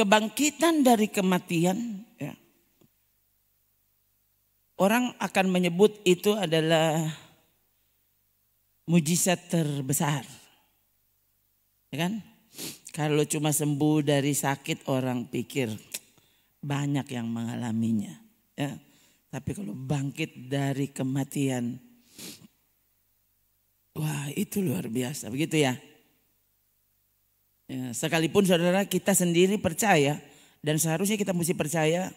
kebangkitan dari kematian, ya, orang akan menyebut itu adalah mujizat terbesar. Ya kan? Kalau cuma sembuh dari sakit orang pikir banyak yang mengalaminya. Ya. Tapi kalau bangkit dari kematian, wah itu luar biasa. Begitu ya. Ya, sekalipun saudara kita sendiri percaya dan seharusnya kita mesti percaya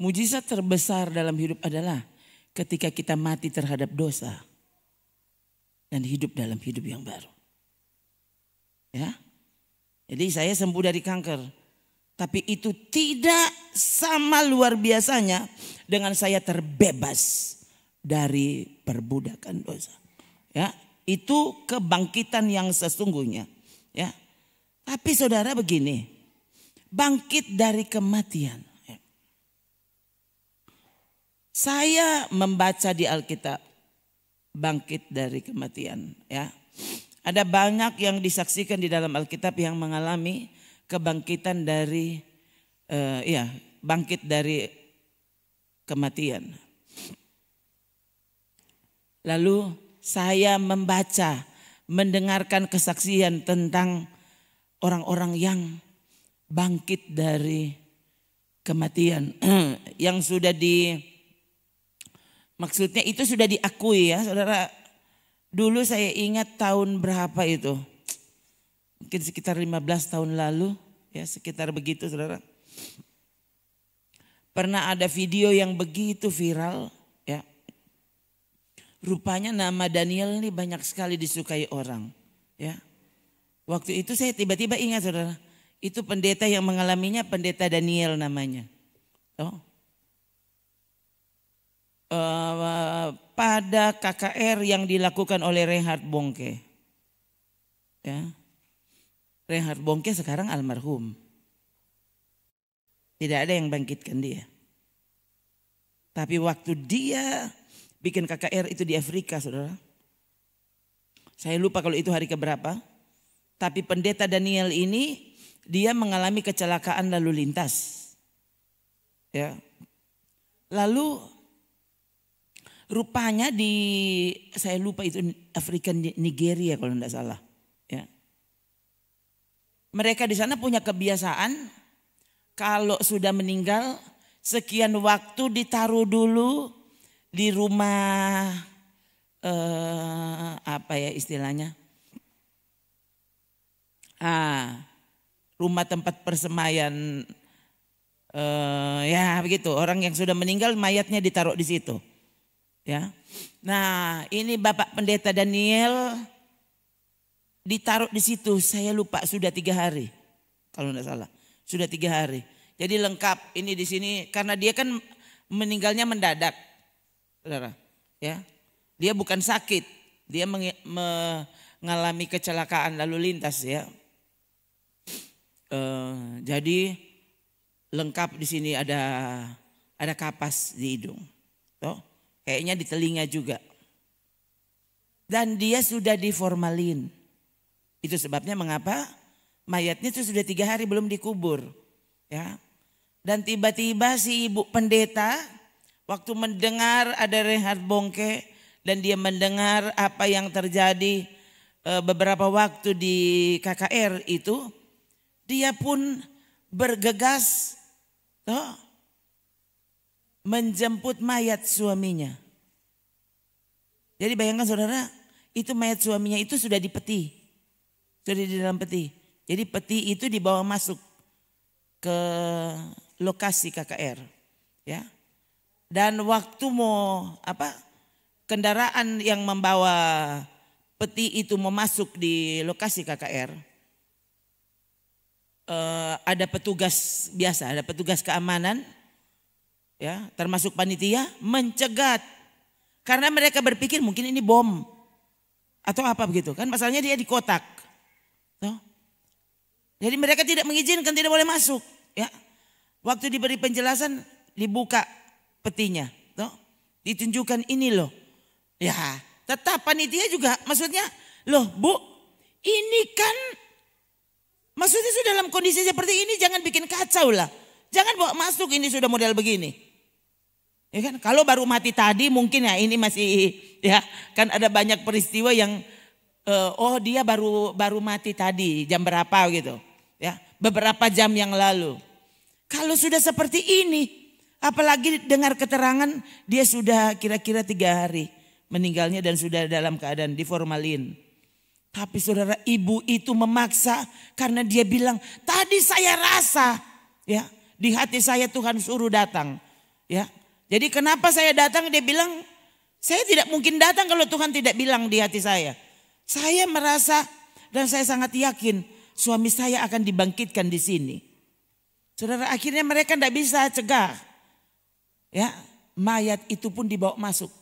mujizat terbesar dalam hidup adalah ketika kita mati terhadap dosa dan hidup dalam hidup yang baru. Ya. Jadi saya sembuh dari kanker. Tapi itu tidak sama luar biasanya dengan saya terbebas dari perbudakan dosa. Ya, itu kebangkitan yang sesungguhnya. Ya. Tapi saudara begini, bangkit dari kematian. Ya. Saya membaca di Alkitab bangkit dari kematian, ya. Ada banyak yang disaksikan di dalam Alkitab yang mengalami kebangkitan dari uh, ya, bangkit dari kematian. Lalu saya membaca mendengarkan kesaksian tentang orang-orang yang bangkit dari kematian yang sudah di maksudnya itu sudah diakui ya saudara dulu saya ingat tahun berapa itu mungkin sekitar 15 tahun lalu ya sekitar begitu saudara pernah ada video yang begitu viral Rupanya nama Daniel ini banyak sekali disukai orang. Ya. Waktu itu saya tiba-tiba ingat saudara. Itu pendeta yang mengalaminya pendeta Daniel namanya. Oh. Uh, pada KKR yang dilakukan oleh Reinhard Bongke. Ya. Reinhard Bongke sekarang almarhum. Tidak ada yang bangkitkan dia. Tapi waktu dia bikin KKR itu di Afrika saudara. Saya lupa kalau itu hari keberapa. Tapi pendeta Daniel ini dia mengalami kecelakaan lalu lintas. Ya. Lalu rupanya di saya lupa itu Afrika Nigeria kalau tidak salah. Ya. Mereka di sana punya kebiasaan kalau sudah meninggal sekian waktu ditaruh dulu di rumah eh, apa ya istilahnya? Ah, rumah tempat persemayan eh, ya begitu orang yang sudah meninggal mayatnya ditaruh di situ. Ya. Nah, ini Bapak Pendeta Daniel ditaruh di situ. Saya lupa sudah tiga hari kalau tidak salah. Sudah tiga hari. Jadi lengkap ini di sini karena dia kan meninggalnya mendadak. Saudara, ya. Dia bukan sakit, dia mengalami kecelakaan lalu lintas ya. Eh, jadi lengkap di sini ada ada kapas di hidung. Toh, kayaknya di telinga juga. Dan dia sudah diformalin. Itu sebabnya mengapa mayatnya itu sudah tiga hari belum dikubur. Ya, dan tiba-tiba si ibu pendeta Waktu mendengar ada Rehat Bongke dan dia mendengar apa yang terjadi eh, beberapa waktu di KKR itu, dia pun bergegas toh, menjemput mayat suaminya. Jadi bayangkan saudara, itu mayat suaminya itu sudah di peti. Sudah di dalam peti. Jadi peti itu dibawa masuk ke lokasi KKR. Ya. Dan waktu mau apa kendaraan yang membawa peti itu mau masuk di lokasi KKR, eh, ada petugas biasa, ada petugas keamanan, ya termasuk panitia mencegat karena mereka berpikir mungkin ini bom atau apa begitu kan masalahnya dia di kotak, toh. Jadi mereka tidak mengizinkan, tidak boleh masuk, ya. Waktu diberi penjelasan dibuka petinya. loh, Ditunjukkan ini loh. Ya tetap panitia juga maksudnya loh bu ini kan maksudnya sudah dalam kondisi seperti ini jangan bikin kacau lah. Jangan bawa masuk ini sudah model begini. Ya kan? Kalau baru mati tadi mungkin ya ini masih ya kan ada banyak peristiwa yang uh, oh dia baru baru mati tadi jam berapa gitu. Ya, beberapa jam yang lalu. Kalau sudah seperti ini Apalagi dengar keterangan dia sudah kira-kira tiga hari meninggalnya dan sudah dalam keadaan diformalin. Tapi saudara ibu itu memaksa karena dia bilang tadi saya rasa ya di hati saya Tuhan suruh datang ya. Jadi kenapa saya datang dia bilang saya tidak mungkin datang kalau Tuhan tidak bilang di hati saya. Saya merasa dan saya sangat yakin suami saya akan dibangkitkan di sini. Saudara akhirnya mereka tidak bisa cegah. Ya, mayat itu pun dibawa masuk.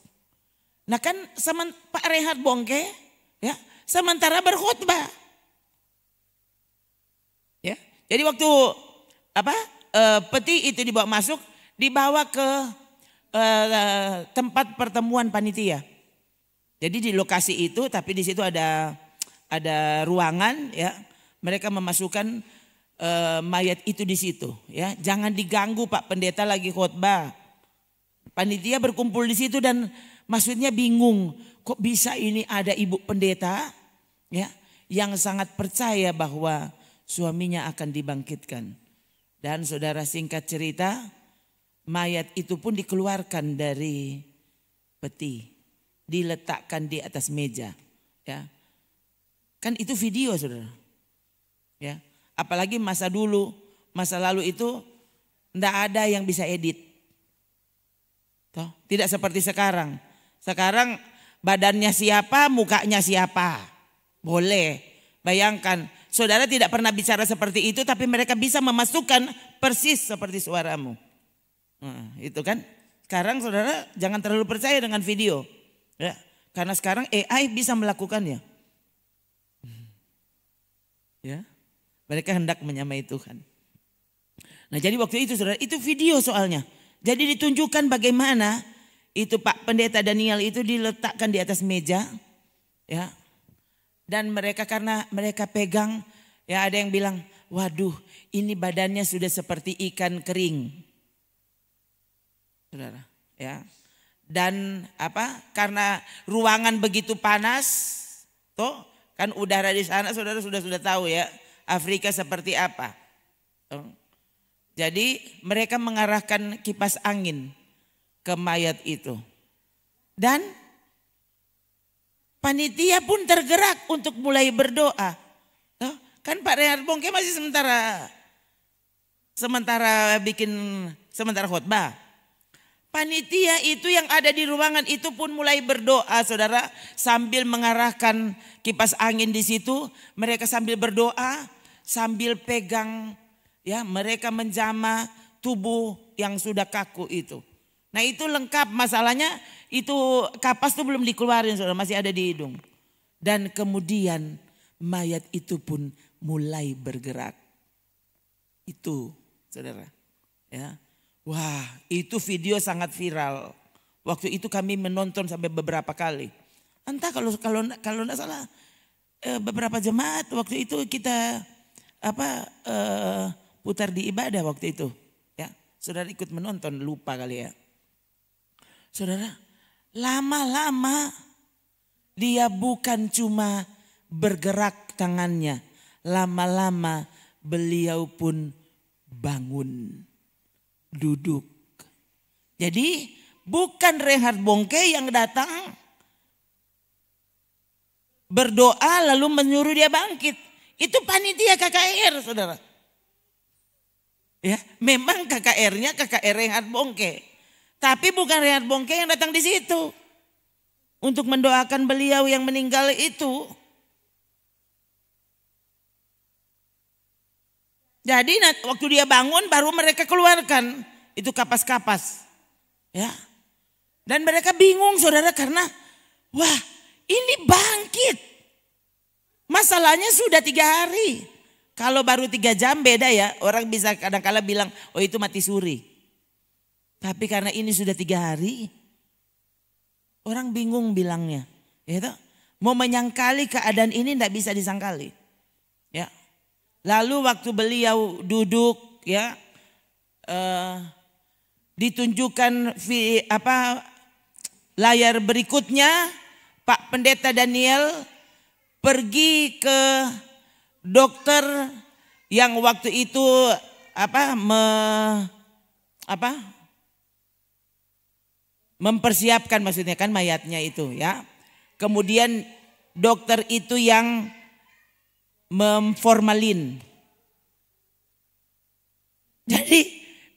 Nah kan semen, Pak Rehat Bongke ya, sementara berkhutbah. Ya, jadi waktu apa e, peti itu dibawa masuk, dibawa ke e, tempat pertemuan panitia. Jadi di lokasi itu, tapi di situ ada ada ruangan ya mereka memasukkan e, mayat itu di situ ya jangan diganggu Pak Pendeta lagi khutbah. Panitia berkumpul di situ dan maksudnya bingung, kok bisa ini ada ibu pendeta ya yang sangat percaya bahwa suaminya akan dibangkitkan. Dan saudara singkat cerita, mayat itu pun dikeluarkan dari peti, diletakkan di atas meja, ya. Kan itu video, Saudara. Ya. Apalagi masa dulu, masa lalu itu ndak ada yang bisa edit. Toh, tidak seperti sekarang. Sekarang badannya siapa, mukanya siapa. Boleh. Bayangkan, saudara tidak pernah bicara seperti itu tapi mereka bisa memasukkan persis seperti suaramu. Nah, itu kan. Sekarang saudara jangan terlalu percaya dengan video. Ya, karena sekarang AI bisa melakukannya. Ya. Mereka hendak menyamai Tuhan. Nah, jadi waktu itu saudara, itu video soalnya. Jadi ditunjukkan bagaimana itu Pak Pendeta Daniel itu diletakkan di atas meja ya. Dan mereka karena mereka pegang ya ada yang bilang, "Waduh, ini badannya sudah seperti ikan kering." Saudara, ya. Dan apa? Karena ruangan begitu panas, toh kan udara di sana saudara sudah sudah tahu ya, Afrika seperti apa. Tuh. Jadi mereka mengarahkan kipas angin ke mayat itu. Dan panitia pun tergerak untuk mulai berdoa. Tuh, kan Pak Rehat Bongke masih sementara sementara bikin sementara khotbah. Panitia itu yang ada di ruangan itu pun mulai berdoa saudara sambil mengarahkan kipas angin di situ. Mereka sambil berdoa sambil pegang Ya, mereka menjamah tubuh yang sudah kaku itu. Nah itu lengkap masalahnya itu kapas itu belum dikeluarin saudara masih ada di hidung. Dan kemudian mayat itu pun mulai bergerak. Itu saudara ya. Wah itu video sangat viral. Waktu itu kami menonton sampai beberapa kali. Entah kalau kalau kalau tidak salah eh, beberapa jemaat waktu itu kita apa eh, putar di ibadah waktu itu. Ya, saudara ikut menonton lupa kali ya. Saudara, lama-lama dia bukan cuma bergerak tangannya, lama-lama beliau pun bangun duduk. Jadi bukan Rehard Bongke yang datang berdoa lalu menyuruh dia bangkit. Itu panitia KKR saudara. Ya, memang KKR-nya KKR Rehat Bongke. Tapi bukan Rehat Bongke yang datang di situ. Untuk mendoakan beliau yang meninggal itu. Jadi waktu dia bangun baru mereka keluarkan itu kapas-kapas. Ya. Dan mereka bingung saudara karena wah ini bangkit. Masalahnya sudah tiga hari. Kalau baru tiga jam beda ya, orang bisa kadang-kala bilang, oh itu mati suri. Tapi karena ini sudah tiga hari, orang bingung bilangnya. Gitu. Mau menyangkali keadaan ini tidak bisa disangkali. Ya. Lalu waktu beliau duduk ya uh, ditunjukkan vi, apa layar berikutnya Pak Pendeta Daniel pergi ke dokter yang waktu itu apa me, apa mempersiapkan maksudnya kan mayatnya itu ya. Kemudian dokter itu yang memformalin. Jadi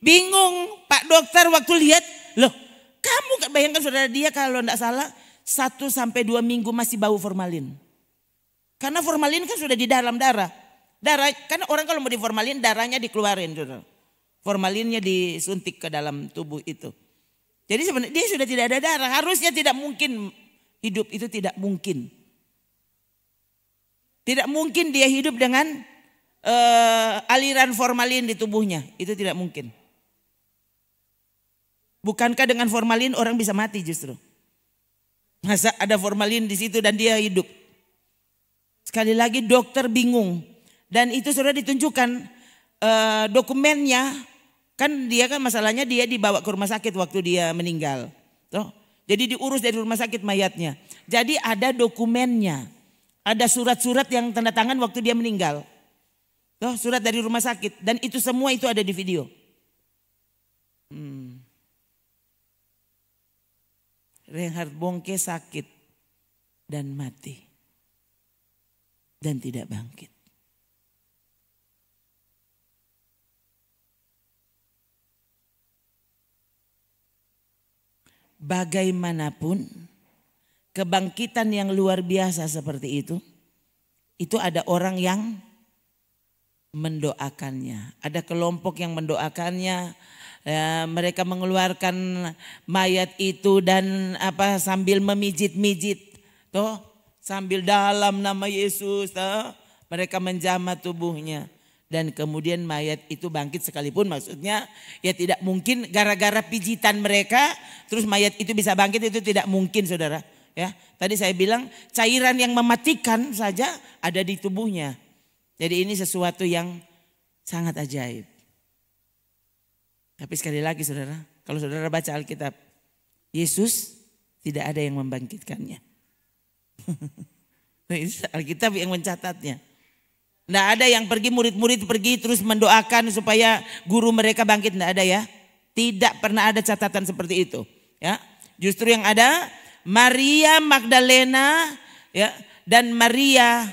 bingung Pak dokter waktu lihat, loh kamu bayangkan saudara dia kalau tidak salah satu sampai dua minggu masih bau formalin. Karena formalin kan sudah di dalam darah. Darah kan orang kalau mau di formalin darahnya dikeluarin dulu. Gitu. Formalinnya disuntik ke dalam tubuh itu. Jadi sebenarnya dia sudah tidak ada darah, harusnya tidak mungkin hidup itu tidak mungkin. Tidak mungkin dia hidup dengan uh, aliran formalin di tubuhnya, itu tidak mungkin. Bukankah dengan formalin orang bisa mati justru? Masa ada formalin di situ dan dia hidup? Sekali lagi dokter bingung. Dan itu sudah ditunjukkan eh, dokumennya. Kan dia kan masalahnya dia dibawa ke rumah sakit waktu dia meninggal. Tuh. Jadi diurus dari rumah sakit mayatnya. Jadi ada dokumennya. Ada surat-surat yang tanda tangan waktu dia meninggal. Tuh, surat dari rumah sakit. Dan itu semua itu ada di video. Hmm. Reinhard Bongke sakit dan mati dan tidak bangkit. Bagaimanapun kebangkitan yang luar biasa seperti itu, itu ada orang yang mendoakannya. Ada kelompok yang mendoakannya, ya, mereka mengeluarkan mayat itu dan apa sambil memijit-mijit, toh Sambil dalam nama Yesus eh, mereka menjamah tubuhnya. Dan kemudian mayat itu bangkit sekalipun maksudnya ya tidak mungkin gara-gara pijitan mereka terus mayat itu bisa bangkit itu tidak mungkin saudara. Ya, tadi saya bilang cairan yang mematikan saja ada di tubuhnya. Jadi ini sesuatu yang sangat ajaib. Tapi sekali lagi saudara, kalau saudara baca Alkitab, Yesus tidak ada yang membangkitkannya. Alkitab yang mencatatnya. Tidak ada yang pergi murid-murid pergi terus mendoakan supaya guru mereka bangkit. Tidak ada ya. Tidak pernah ada catatan seperti itu. Ya, justru yang ada Maria Magdalena ya dan Maria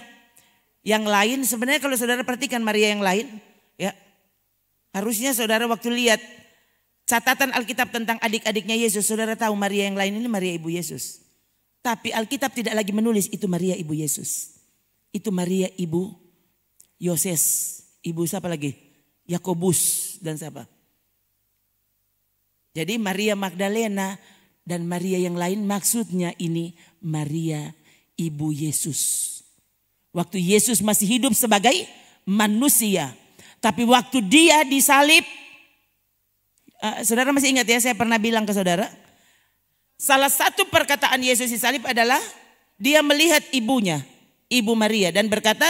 yang lain. Sebenarnya kalau saudara perhatikan Maria yang lain, ya harusnya saudara waktu lihat catatan Alkitab tentang adik-adiknya Yesus, saudara tahu Maria yang lain ini Maria ibu Yesus. Tapi Alkitab tidak lagi menulis itu Maria ibu Yesus. Itu Maria ibu Yoses. Ibu siapa lagi? Yakobus dan siapa? Jadi Maria Magdalena dan Maria yang lain maksudnya ini Maria ibu Yesus. Waktu Yesus masih hidup sebagai manusia. Tapi waktu dia disalib, uh, saudara masih ingat ya saya pernah bilang ke saudara, Salah satu perkataan Yesus di salib adalah dia melihat ibunya, Ibu Maria dan berkata,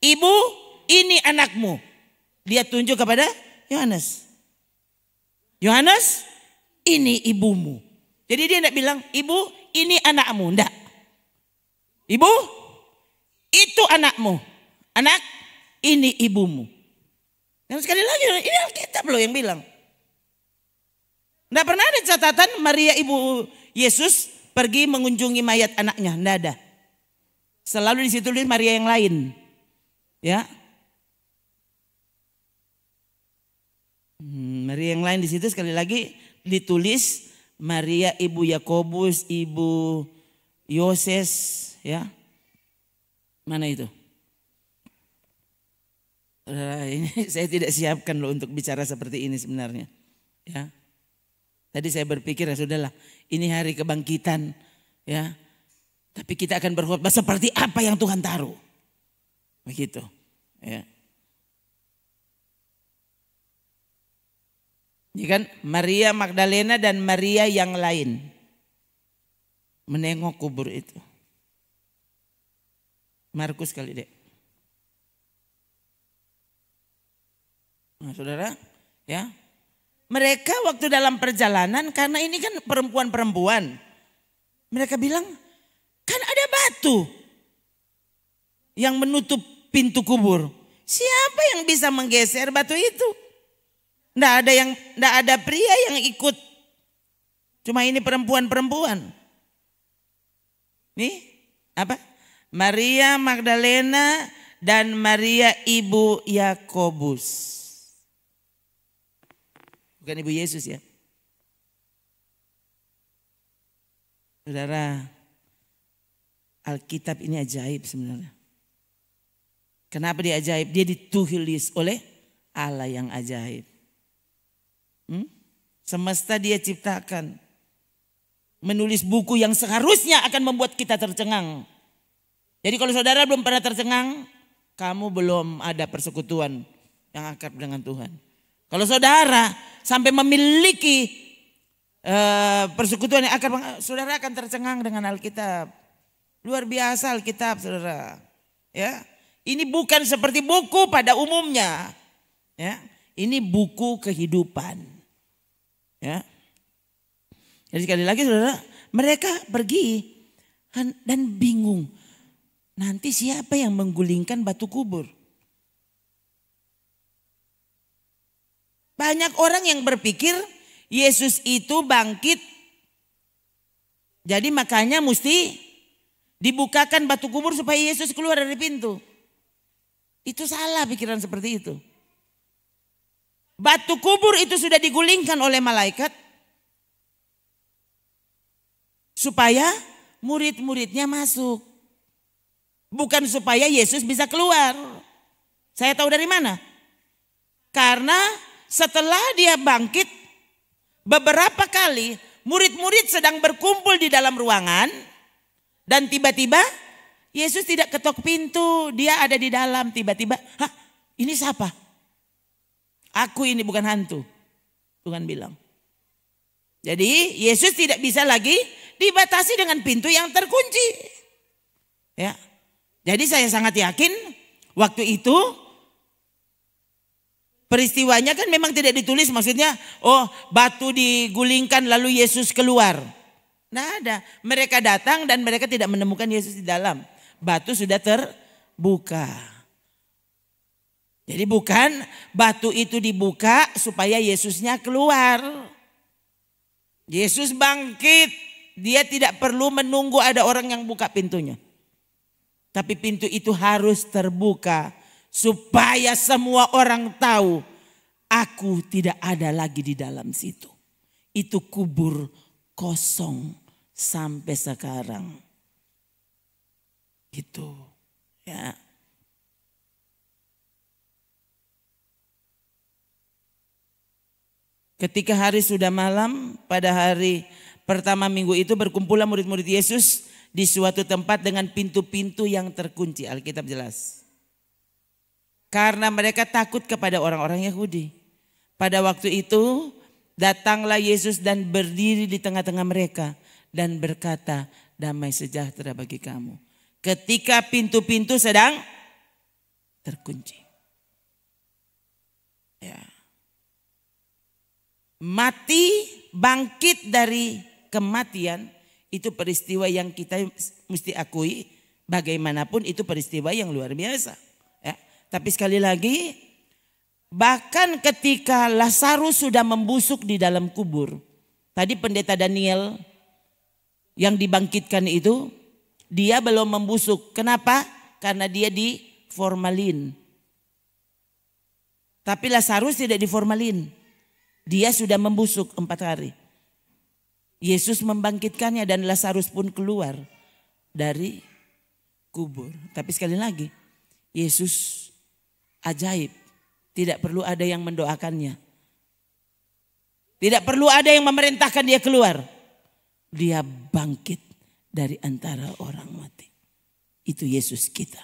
"Ibu, ini anakmu." Dia tunjuk kepada Yohanes. Yohanes, ini ibumu. Jadi dia tidak bilang, "Ibu, ini anakmu." Tidak. Ibu, itu anakmu. Anak, ini ibumu. Dan sekali lagi, ini Alkitab loh yang bilang. Tidak pernah ada catatan Maria ibu Yesus pergi mengunjungi mayat anaknya, tidak ada. Selalu di situ Maria yang lain. Ya. Hmm, Maria yang lain di situ sekali lagi ditulis Maria ibu Yakobus, ibu Yoses, ya. Mana itu? Eh, ini saya tidak siapkan loh untuk bicara seperti ini sebenarnya. Ya. Tadi saya berpikir ya sudahlah, ini hari kebangkitan ya. Tapi kita akan berkhotbah seperti apa yang Tuhan taruh. Begitu, ya. Ya kan? Maria Magdalena dan Maria yang lain menengok kubur itu. Markus kali dek. Nah, saudara, ya mereka waktu dalam perjalanan karena ini kan perempuan-perempuan. Mereka bilang, kan ada batu yang menutup pintu kubur. Siapa yang bisa menggeser batu itu? Tidak ada yang tidak ada pria yang ikut. Cuma ini perempuan-perempuan. Nih, apa? Maria Magdalena dan Maria ibu Yakobus. Bukan ibu Yesus ya. Saudara, Alkitab ini ajaib sebenarnya. Kenapa dia ajaib? Dia dituhilis oleh Allah yang ajaib. Hmm? Semesta dia ciptakan. Menulis buku yang seharusnya akan membuat kita tercengang. Jadi kalau saudara belum pernah tercengang, kamu belum ada persekutuan yang akrab dengan Tuhan. Kalau saudara sampai memiliki uh, persekutuan yang akan saudara akan tercengang dengan Alkitab. Luar biasa Alkitab, Saudara. Ya. Ini bukan seperti buku pada umumnya. Ya. Ini buku kehidupan. Ya. Jadi sekali lagi Saudara, mereka pergi dan bingung. Nanti siapa yang menggulingkan batu kubur? Banyak orang yang berpikir Yesus itu bangkit. Jadi makanya mesti dibukakan batu kubur supaya Yesus keluar dari pintu. Itu salah pikiran seperti itu. Batu kubur itu sudah digulingkan oleh malaikat supaya murid-muridnya masuk. Bukan supaya Yesus bisa keluar. Saya tahu dari mana? Karena setelah dia bangkit beberapa kali murid-murid sedang berkumpul di dalam ruangan dan tiba-tiba Yesus tidak ketok pintu, dia ada di dalam tiba-tiba, "Hah, ini siapa?" Aku ini bukan hantu. Tuhan bilang. Jadi Yesus tidak bisa lagi dibatasi dengan pintu yang terkunci. Ya. Jadi saya sangat yakin waktu itu Peristiwanya kan memang tidak ditulis maksudnya oh batu digulingkan lalu Yesus keluar. Nah ada. Mereka datang dan mereka tidak menemukan Yesus di dalam. Batu sudah terbuka. Jadi bukan batu itu dibuka supaya Yesusnya keluar. Yesus bangkit. Dia tidak perlu menunggu ada orang yang buka pintunya. Tapi pintu itu harus terbuka supaya semua orang tahu aku tidak ada lagi di dalam situ. Itu kubur kosong sampai sekarang. Gitu. Ya. Ketika hari sudah malam, pada hari pertama minggu itu berkumpullah murid-murid Yesus di suatu tempat dengan pintu-pintu yang terkunci. Alkitab jelas. Karena mereka takut kepada orang-orang Yahudi. Pada waktu itu datanglah Yesus dan berdiri di tengah-tengah mereka dan berkata, damai sejahtera bagi kamu. Ketika pintu-pintu sedang terkunci. Ya. Mati bangkit dari kematian itu peristiwa yang kita mesti akui bagaimanapun itu peristiwa yang luar biasa. Tapi sekali lagi, bahkan ketika Lazarus sudah membusuk di dalam kubur, tadi pendeta Daniel yang dibangkitkan itu, dia belum membusuk. Kenapa? Karena dia di formalin. Tapi Lazarus tidak di formalin. Dia sudah membusuk empat hari. Yesus membangkitkannya dan Lazarus pun keluar dari kubur. Tapi sekali lagi, Yesus ajaib. Tidak perlu ada yang mendoakannya. Tidak perlu ada yang memerintahkan dia keluar. Dia bangkit dari antara orang mati. Itu Yesus kita.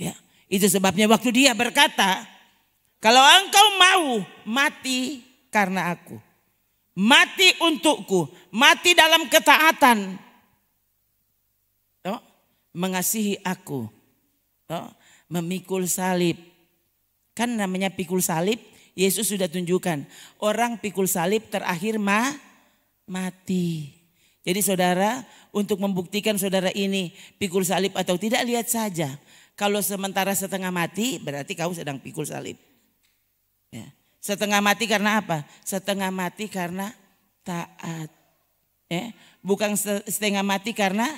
Ya. Itu sebabnya waktu dia berkata, kalau engkau mau mati karena aku. Mati untukku. Mati dalam ketaatan. Mengasihi aku. Memikul salib Kan namanya pikul salib, Yesus sudah tunjukkan. Orang pikul salib terakhir ma, mati. Jadi saudara, untuk membuktikan saudara ini pikul salib atau tidak, lihat saja. Kalau sementara setengah mati, berarti kau sedang pikul salib. Ya. Setengah mati karena apa? Setengah mati karena taat. Ya. Bukan setengah mati karena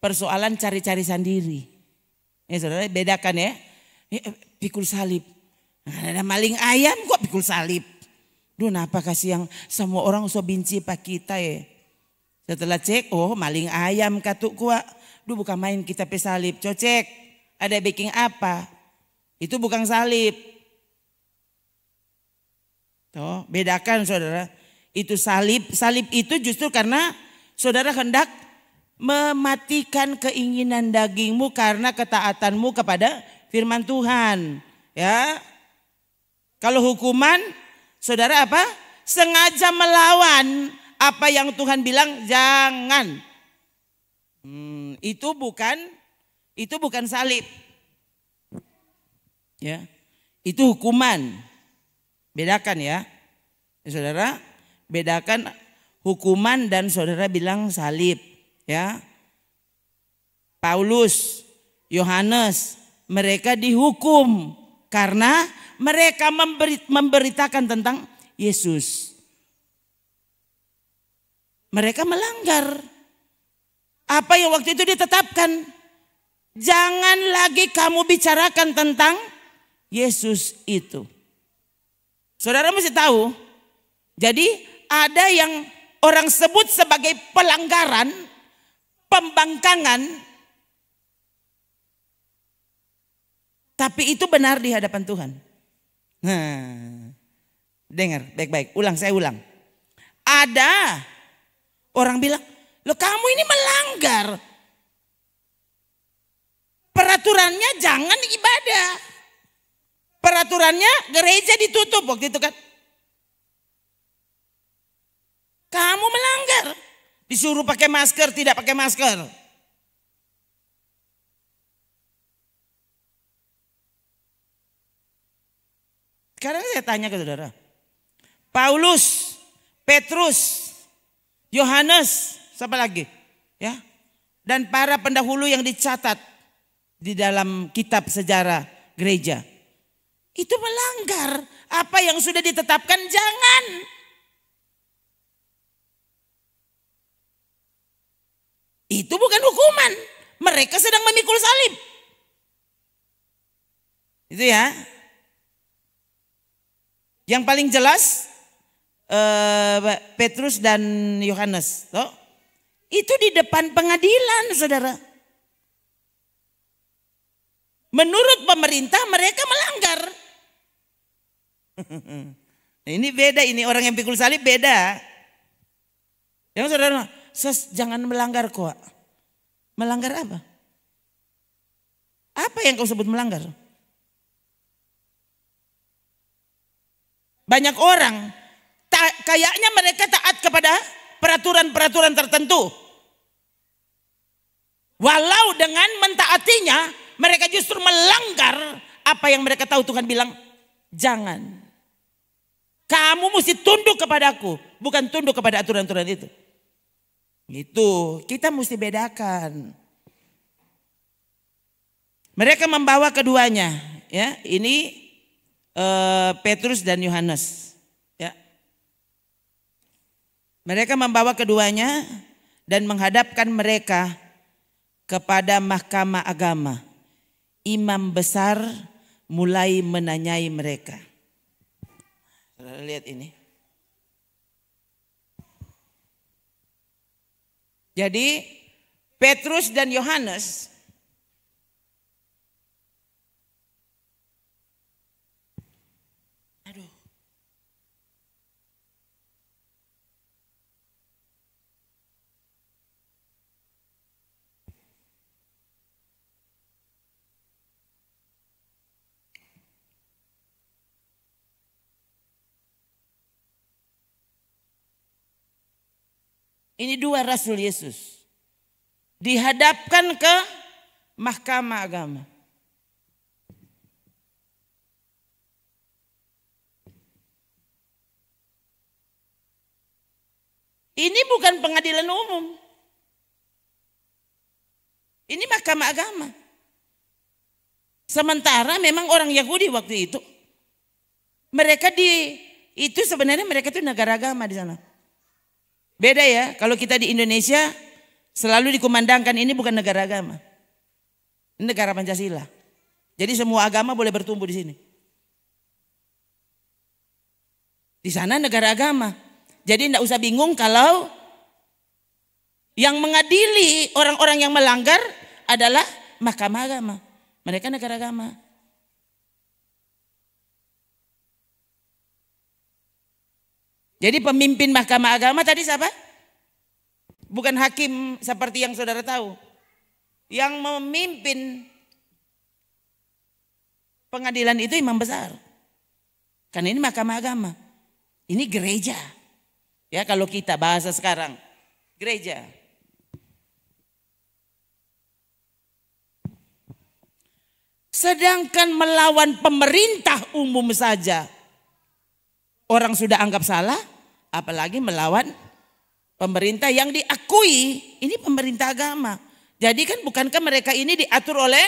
persoalan cari-cari sendiri. Ya saudara, bedakan ya. ya pikul salib Nah, ada maling ayam kok pikul salib. Duh kenapa kasih yang semua orang usah benci pak kita ya. Setelah cek, oh maling ayam katuk kuak. Duh bukan main kita pe salib. Cocek, ada baking apa? Itu bukan salib. Toh, bedakan saudara. Itu salib, salib itu justru karena saudara hendak mematikan keinginan dagingmu karena ketaatanmu kepada firman Tuhan. Ya, kalau hukuman, saudara apa? Sengaja melawan apa yang Tuhan bilang jangan. Hmm, itu bukan itu bukan salib. Ya. Itu hukuman. Bedakan ya. ya saudara, bedakan hukuman dan saudara bilang salib, ya. Paulus, Yohanes, mereka dihukum karena mereka memberitakan tentang Yesus. Mereka melanggar apa yang waktu itu ditetapkan. Jangan lagi kamu bicarakan tentang Yesus itu. Saudara mesti tahu. Jadi ada yang orang sebut sebagai pelanggaran, pembangkangan, Tapi itu benar di hadapan Tuhan. Nah, dengar baik-baik. Ulang, saya ulang. Ada orang bilang, lo kamu ini melanggar. Peraturannya jangan ibadah. Peraturannya gereja ditutup waktu itu kan. Kamu melanggar. Disuruh pakai masker, tidak pakai masker. Sekarang saya tanya ke saudara. Paulus, Petrus, Yohanes, siapa lagi? Ya. Dan para pendahulu yang dicatat di dalam kitab sejarah gereja. Itu melanggar apa yang sudah ditetapkan jangan. Itu bukan hukuman. Mereka sedang memikul salib. Itu ya. Yang paling jelas eh, Petrus dan Yohanes, toh? Itu di depan pengadilan, Saudara. Menurut pemerintah mereka melanggar. ini beda ini orang yang pikul salib beda. Yang saudara, ses, jangan melanggar kok. Melanggar apa? Apa yang kau sebut melanggar? Banyak orang tak, kayaknya mereka taat kepada peraturan-peraturan tertentu. Walau dengan mentaatinya mereka justru melanggar apa yang mereka tahu Tuhan bilang jangan. Kamu mesti tunduk kepadaku, bukan tunduk kepada aturan-aturan itu. Itu kita mesti bedakan. Mereka membawa keduanya, ya. Ini Eh, Petrus dan Yohanes. Ya. Mereka membawa keduanya dan menghadapkan mereka kepada mahkamah agama. Imam besar mulai menanyai mereka. lihat ini. Jadi Petrus dan Yohanes Ini dua Rasul Yesus. Dihadapkan ke mahkamah agama. Ini bukan pengadilan umum. Ini mahkamah agama. Sementara memang orang Yahudi waktu itu mereka di itu sebenarnya mereka itu negara agama di sana. Beda ya, kalau kita di Indonesia selalu dikumandangkan ini bukan negara agama. Ini negara Pancasila. Jadi semua agama boleh bertumbuh di sini. Di sana negara agama. Jadi tidak usah bingung kalau yang mengadili orang-orang yang melanggar adalah mahkamah agama. Mereka negara agama. Jadi pemimpin mahkamah agama tadi siapa? Bukan hakim seperti yang saudara tahu. Yang memimpin pengadilan itu imam besar. Karena ini mahkamah agama. Ini gereja. Ya kalau kita bahasa sekarang. Gereja. Sedangkan melawan pemerintah umum saja orang sudah anggap salah, apalagi melawan pemerintah yang diakui ini pemerintah agama. Jadi kan bukankah mereka ini diatur oleh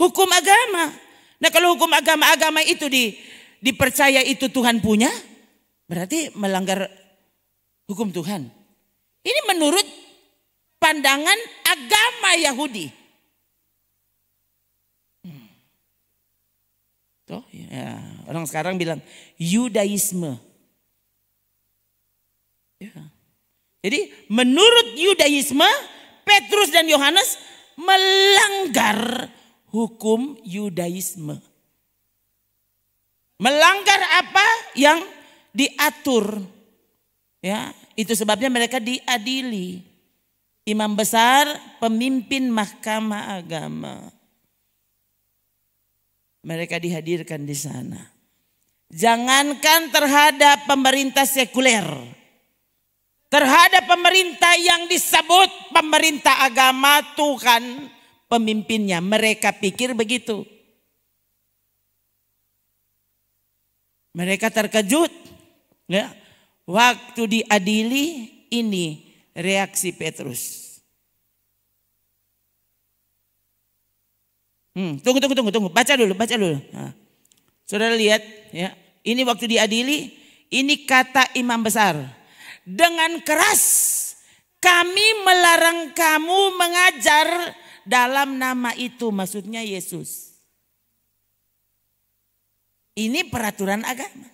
hukum agama? Nah kalau hukum agama-agama itu di, dipercaya itu Tuhan punya, berarti melanggar hukum Tuhan. Ini menurut pandangan agama Yahudi. Hmm. Tuh, ya. Orang sekarang bilang Yudaisme. Ya. Jadi menurut Yudaisme, Petrus dan Yohanes melanggar hukum Yudaisme. Melanggar apa yang diatur. Ya, itu sebabnya mereka diadili. Imam besar, pemimpin mahkamah agama. Mereka dihadirkan di sana. Jangankan terhadap pemerintah sekuler, terhadap pemerintah yang disebut pemerintah agama Tuhan pemimpinnya, mereka pikir begitu. Mereka terkejut. Ya. Waktu diadili ini reaksi Petrus. Hmm, tunggu, tunggu, tunggu, tunggu. Baca dulu, baca dulu. Nah. Saudara lihat ya, ini waktu diadili, ini kata imam besar. Dengan keras kami melarang kamu mengajar dalam nama itu, maksudnya Yesus. Ini peraturan agama.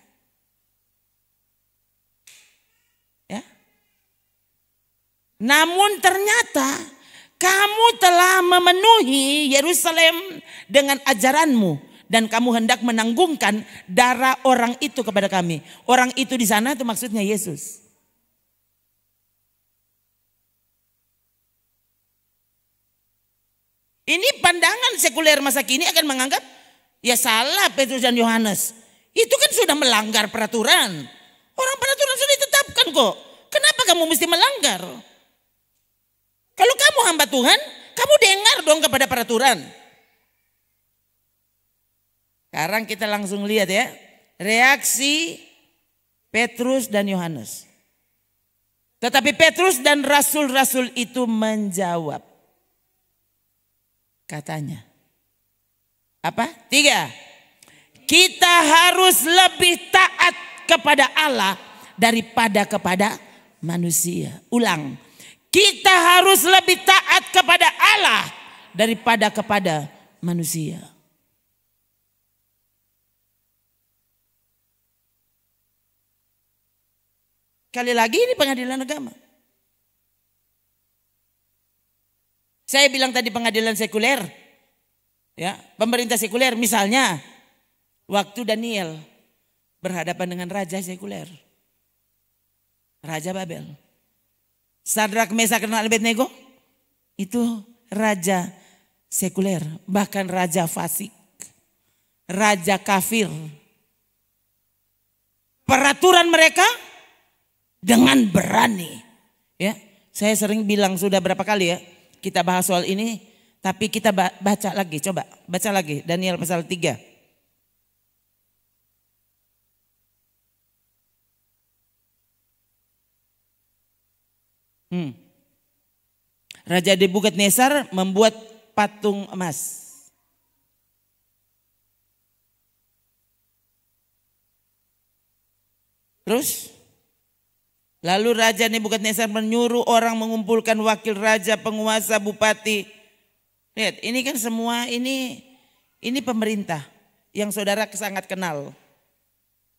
Ya. Namun ternyata kamu telah memenuhi Yerusalem dengan ajaranmu dan kamu hendak menanggungkan darah orang itu kepada kami. Orang itu di sana itu maksudnya Yesus. Ini pandangan sekuler masa kini akan menganggap ya salah Petrus dan Yohanes. Itu kan sudah melanggar peraturan. Orang peraturan sudah ditetapkan kok. Kenapa kamu mesti melanggar? Kalau kamu hamba Tuhan, kamu dengar dong kepada peraturan. Sekarang kita langsung lihat ya. Reaksi Petrus dan Yohanes. Tetapi Petrus dan rasul-rasul itu menjawab. Katanya. Apa? Tiga. Kita harus lebih taat kepada Allah daripada kepada manusia. Ulang. Kita harus lebih taat kepada Allah daripada kepada manusia. Sekali lagi ini pengadilan agama. Saya bilang tadi pengadilan sekuler. Ya, pemerintah sekuler misalnya waktu Daniel berhadapan dengan raja sekuler. Raja Babel. Sadrak Mesak dan Abednego itu raja sekuler, bahkan raja fasik, raja kafir. Peraturan mereka dengan berani. Ya, saya sering bilang sudah berapa kali ya kita bahas soal ini, tapi kita baca lagi, coba baca lagi Daniel pasal 3. Hmm. Raja Nesar membuat patung emas. Terus Lalu Raja Nebukadnezar menyuruh orang mengumpulkan wakil raja, penguasa, bupati. Lihat, ini kan semua ini ini pemerintah yang saudara sangat kenal.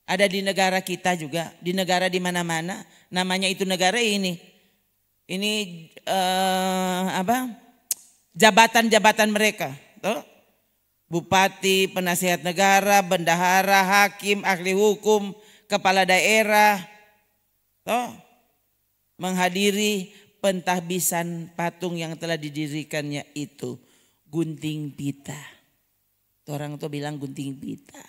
Ada di negara kita juga, di negara di mana-mana, namanya itu negara ini. Ini uh, apa? Jabatan-jabatan mereka, toh? Bupati, penasihat negara, bendahara, hakim, ahli hukum, kepala daerah, Toh, menghadiri pentahbisan patung yang telah didirikannya itu. Gunting pita. Orang tuh bilang gunting pita.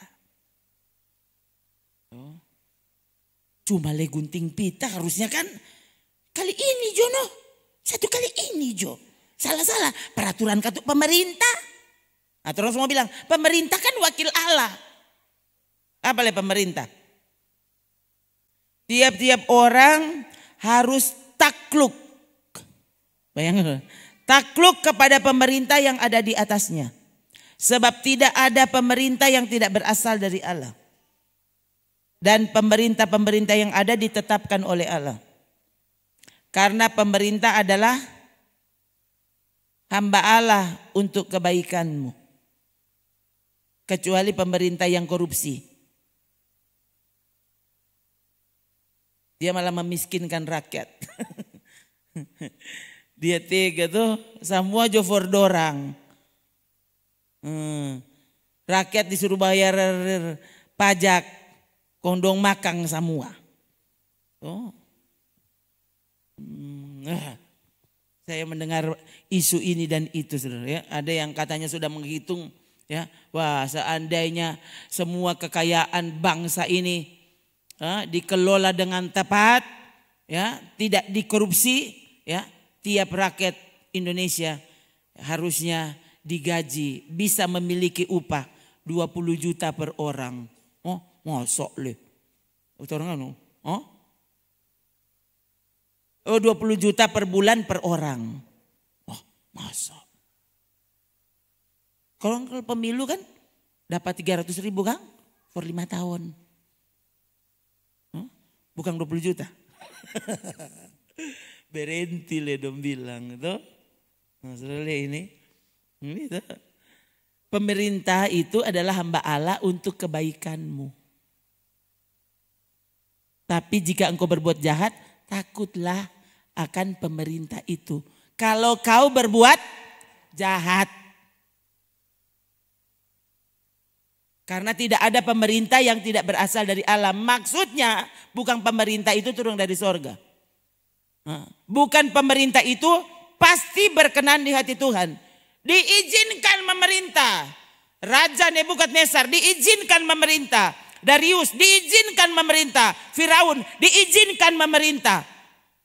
Cuma le gunting pita harusnya kan kali ini Jono. Satu kali ini Jo. Salah-salah peraturan katuk pemerintah. Nah, terus mau bilang pemerintah kan wakil Allah. Apa le pemerintah? Tiap-tiap orang harus takluk. Bayangkan, takluk kepada pemerintah yang ada di atasnya. Sebab tidak ada pemerintah yang tidak berasal dari Allah. Dan pemerintah-pemerintah yang ada ditetapkan oleh Allah. Karena pemerintah adalah hamba Allah untuk kebaikanmu. Kecuali pemerintah yang korupsi. Dia malah memiskinkan rakyat. dia tega tuh semua jofor dorang. Hmm. Rakyat disuruh bayar pajak, kondong makang semua. Oh. Hmm. Ah. Saya mendengar isu ini dan itu, saudara. Ya. Ada yang katanya sudah menghitung, ya, wah seandainya semua kekayaan bangsa ini ya, dikelola dengan tepat, ya, tidak dikorupsi, ya, tiap rakyat Indonesia harusnya digaji bisa memiliki upah 20 juta per orang. Oh, ngosok le. Orang oh? Oh, 20 juta per bulan per orang. Oh, mosok. Kalau pemilu kan dapat 300 ribu kang, for 5 tahun. Bukan 20 juta. Berhenti le dong bilang itu. masalah nah, ini. Ini tuh. Pemerintah itu adalah hamba Allah untuk kebaikanmu. Tapi jika engkau berbuat jahat, takutlah akan pemerintah itu. Kalau kau berbuat jahat, Karena tidak ada pemerintah yang tidak berasal dari alam, Maksudnya bukan pemerintah itu turun dari sorga. Bukan pemerintah itu pasti berkenan di hati Tuhan. Diizinkan memerintah. Raja Nebukadnezar diizinkan memerintah. Darius diizinkan memerintah. Firaun diizinkan memerintah.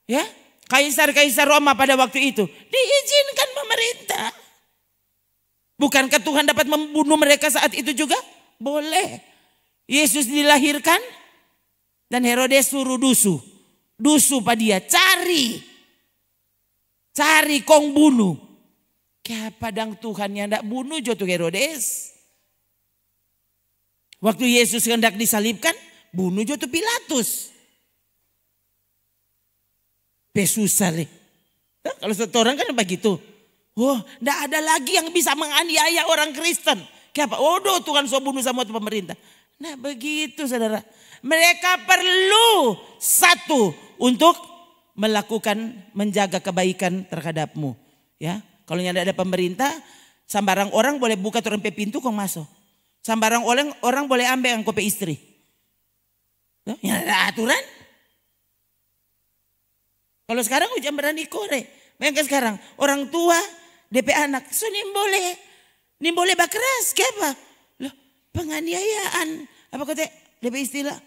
Ya, Kaisar-kaisar Roma pada waktu itu diizinkan memerintah. Bukankah Tuhan dapat membunuh mereka saat itu juga? Boleh. Yesus dilahirkan dan Herodes suruh dusu. Dusu pada dia, cari. Cari kong bunuh. Kayak padang Tuhan yang tidak bunuh jatuh Herodes. Waktu Yesus hendak disalibkan, bunuh jatuh Pilatus. Pesusah nih. Kalau satu orang kan begitu. Oh, tidak ada lagi yang bisa menganiaya orang Kristen. Kenapa? Waduh Tuhan so bunuh sama pemerintah. Nah begitu saudara. Mereka perlu satu untuk melakukan menjaga kebaikan terhadapmu. Ya, kalau yang ada pemerintah, sambarang orang boleh buka turun pintu kau masuk. Sambarang orang orang boleh ambil yang kopi istri. Ya ada aturan. Kalau sekarang hujan berani kore. mereka sekarang orang tua DP anak sunim boleh boleh Nimbole bakres kenapa? Loh, penganiayaan. Apa kata? Lebih istilah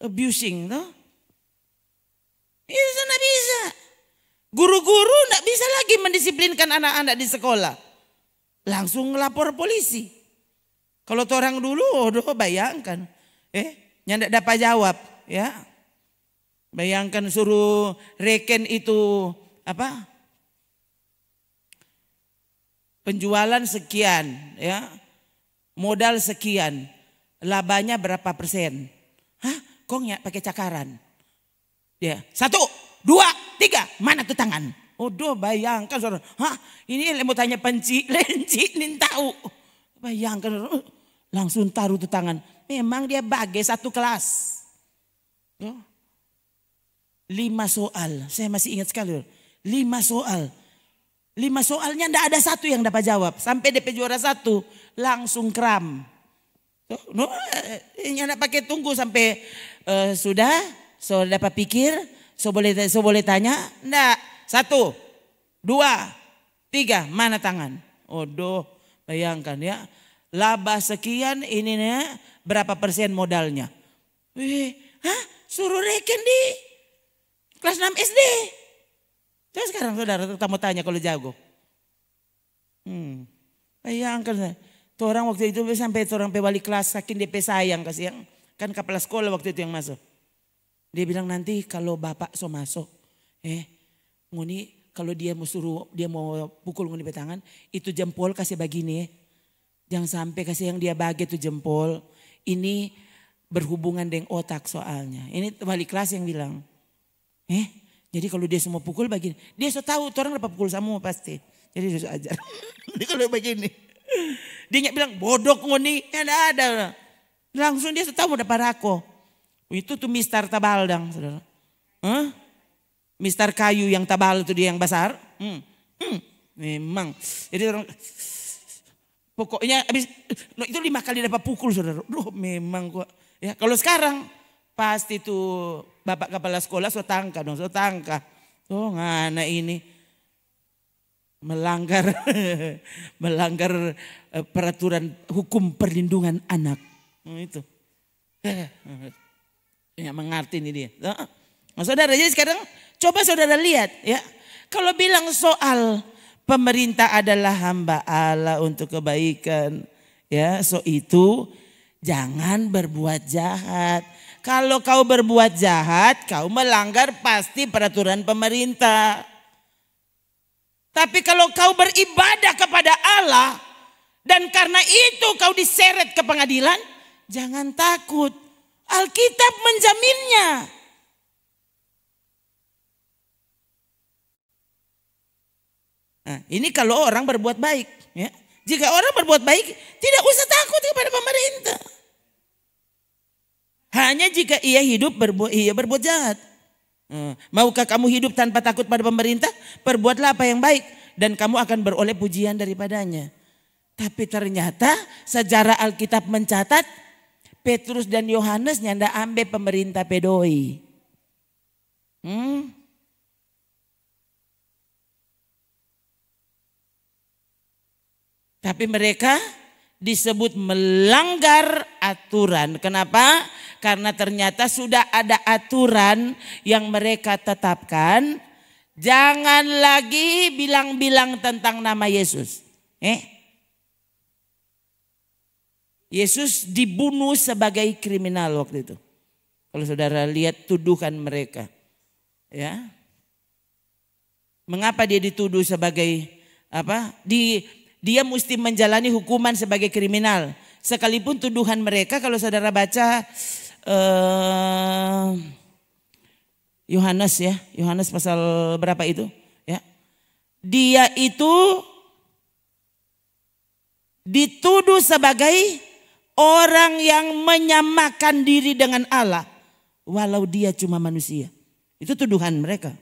abusing, toh? Itu iya, tidak bisa. Guru-guru tidak bisa lagi mendisiplinkan anak-anak di sekolah. Langsung lapor polisi. Kalau orang dulu, aduh oh, bayangkan. Eh, nyandak dapat jawab, ya. Bayangkan suruh reken itu apa? penjualan sekian, ya. Modal sekian, labanya berapa persen? Hah, kok ya, pakai cakaran? Ya, satu, dua, tiga, mana tuh tangan? Odo bayangkan saudara, hah ini mau tanya penci, lenci, nin tahu. Bayangkan saudara, uh, langsung taruh tuh tangan. Memang dia bagai satu kelas. Ya. Lima soal, saya masih ingat sekali. Lima soal, Lima soalnya ndak ada satu yang dapat jawab. Sampai DP juara satu langsung kram. Eh, ini anak pakai tunggu sampai uh, sudah, so dapat pikir, so boleh so boleh tanya, ndak satu, dua, tiga, mana tangan? Odoh, bayangkan ya, laba sekian ini nih berapa persen modalnya? Wih, hah, suruh reken di kelas 6 SD. Dan sekarang saudara terutama tanya kalau jago. Hmm. Bayangkan saya. Tuh orang waktu itu sampai tuh orang balik kelas saking DP sayang kasih yang kan kepala sekolah waktu itu yang masuk. Dia bilang nanti kalau bapak so masuk, eh nguni kalau dia mau suruh dia mau pukul nguni tangan itu jempol kasih begini eh. Jangan sampai kasih yang dia bagi itu jempol. Ini berhubungan dengan otak soalnya. Ini balik kelas yang bilang. Eh jadi kalau dia semua pukul begini, dia sudah tahu orang dapat pukul sama pasti. Jadi dia ajar. dia kalau begini, dia bilang bodoh ngoni, kan ada. Langsung dia sudah tahu dapat rako. Itu tuh Tabal tabal, saudara. Huh? Mister kayu yang tabal itu dia yang besar. Hmm. Hmm. Memang. Jadi orang pokoknya habis itu lima kali dapat pukul saudara. Duh, memang kok. Ya, kalau sekarang pasti tuh Bapak kepala sekolah so tangka dong, so tangka. Oh ngana ini melanggar melanggar eh, peraturan hukum perlindungan anak. Oh, itu. Yang mengerti ini dia. Nah, saudara, jadi sekarang coba saudara lihat ya. Kalau bilang soal pemerintah adalah hamba Allah untuk kebaikan. Ya, so itu jangan berbuat jahat. Kalau kau berbuat jahat, kau melanggar pasti peraturan pemerintah. Tapi kalau kau beribadah kepada Allah dan karena itu kau diseret ke pengadilan, jangan takut. Alkitab menjaminnya. Nah, ini kalau orang berbuat baik, ya. Jika orang berbuat baik, tidak usah takut kepada pemerintah. Hanya jika ia hidup berbuat ia berbuat jahat. Hmm. Maukah kamu hidup tanpa takut pada pemerintah? Perbuatlah apa yang baik dan kamu akan beroleh pujian daripadanya. Tapi ternyata sejarah Alkitab mencatat Petrus dan Yohanes nyanda ambil pemerintah pedoi. Hmm. Tapi mereka disebut melanggar aturan. Kenapa? Karena ternyata sudah ada aturan yang mereka tetapkan. Jangan lagi bilang-bilang tentang nama Yesus. Eh? Yesus dibunuh sebagai kriminal waktu itu. Kalau saudara lihat tuduhan mereka. Ya. Mengapa dia dituduh sebagai apa? Di dia mesti menjalani hukuman sebagai kriminal. Sekalipun tuduhan mereka kalau saudara baca eh, Yohanes uh, ya, Yohanes pasal berapa itu? Ya, dia itu dituduh sebagai orang yang menyamakan diri dengan Allah, walau dia cuma manusia. Itu tuduhan mereka.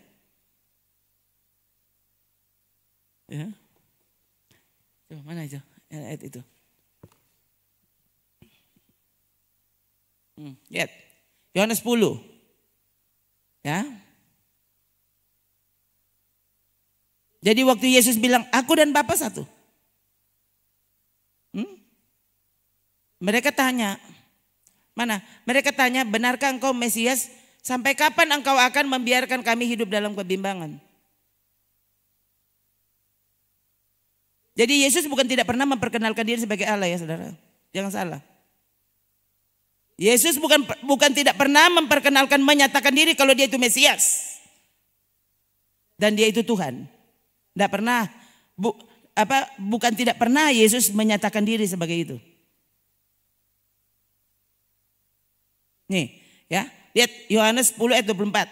Ya. Coba mana itu? Ayat itu. Hmm, lihat. Yohanes 10. Ya. Jadi waktu Yesus bilang, aku dan Bapa satu. Hmm? Mereka tanya, mana? Mereka tanya, benarkah engkau Mesias? Sampai kapan engkau akan membiarkan kami hidup dalam kebimbangan? Jadi Yesus bukan tidak pernah memperkenalkan diri sebagai Allah ya saudara. Jangan salah. Yesus bukan bukan tidak pernah memperkenalkan menyatakan diri kalau dia itu Mesias. Dan dia itu Tuhan. Tidak pernah bu, apa bukan tidak pernah Yesus menyatakan diri sebagai itu. Nih, ya. Lihat Yohanes 10 ayat 24.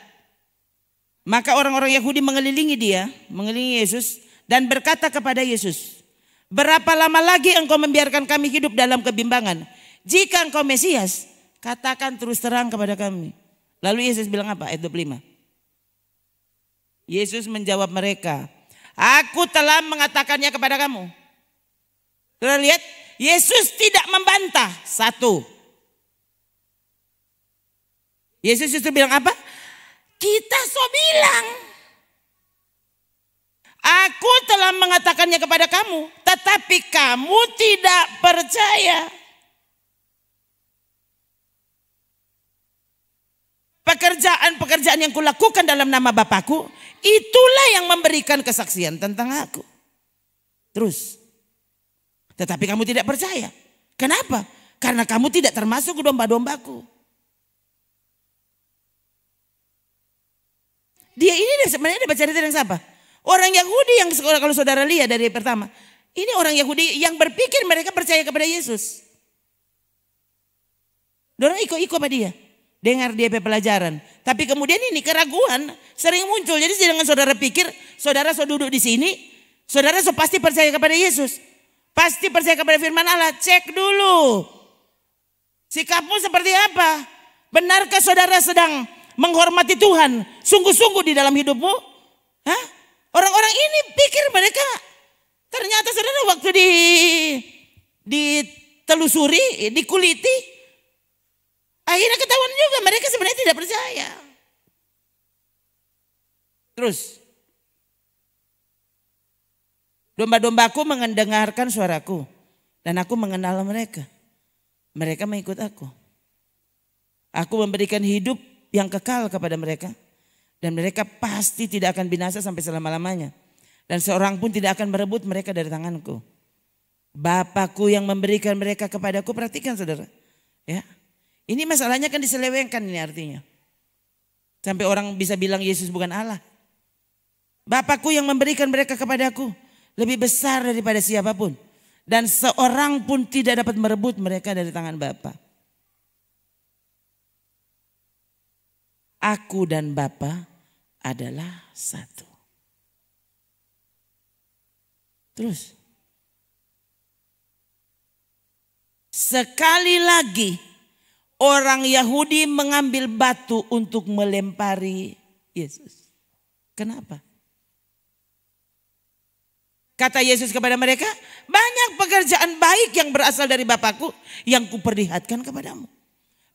Maka orang-orang Yahudi mengelilingi dia, mengelilingi Yesus dan berkata kepada Yesus, Berapa lama lagi engkau membiarkan kami hidup dalam kebimbangan? Jika engkau Mesias, katakan terus terang kepada kami. Lalu Yesus bilang apa? Ayat 25. Yesus menjawab mereka, Aku telah mengatakannya kepada kamu. Sudah lihat? Yesus tidak membantah. Satu. Yesus itu bilang apa? Kita so bilang. Aku telah mengatakannya kepada kamu, tetapi kamu tidak percaya. Pekerjaan-pekerjaan yang kulakukan dalam nama Bapakku, itulah yang memberikan kesaksian tentang aku. Terus, tetapi kamu tidak percaya. Kenapa? Karena kamu tidak termasuk domba-dombaku. Dia ini sebenarnya dapat cerita dengan siapa? Orang Yahudi yang sekolah kalau saudara lihat dari pertama. Ini orang Yahudi yang berpikir mereka percaya kepada Yesus. Dorong ikut-ikut sama dia. Dengar dia pelajaran. Tapi kemudian ini keraguan sering muncul. Jadi dengan saudara pikir, saudara so duduk di sini, saudara so pasti percaya kepada Yesus. Pasti percaya kepada firman Allah. Cek dulu. Sikapmu seperti apa? Benarkah saudara sedang menghormati Tuhan? Sungguh-sungguh di dalam hidupmu? Hah? Orang-orang ini pikir mereka ternyata saudara waktu di ditelusuri, dikuliti, akhirnya ketahuan juga mereka sebenarnya tidak percaya. Terus, domba-dombaku mendengarkan suaraku dan aku mengenal mereka. Mereka mengikut aku. Aku memberikan hidup yang kekal kepada mereka dan mereka pasti tidak akan binasa sampai selama-lamanya. Dan seorang pun tidak akan merebut mereka dari tanganku. Bapakku yang memberikan mereka kepadaku, perhatikan saudara. Ya, Ini masalahnya kan diselewengkan ini artinya. Sampai orang bisa bilang Yesus bukan Allah. Bapakku yang memberikan mereka kepadaku lebih besar daripada siapapun. Dan seorang pun tidak dapat merebut mereka dari tangan Bapak. Aku dan Bapa adalah satu. Terus. Sekali lagi orang Yahudi mengambil batu untuk melempari Yesus. Kenapa? Kata Yesus kepada mereka, banyak pekerjaan baik yang berasal dari Bapakku yang kuperlihatkan kepadamu.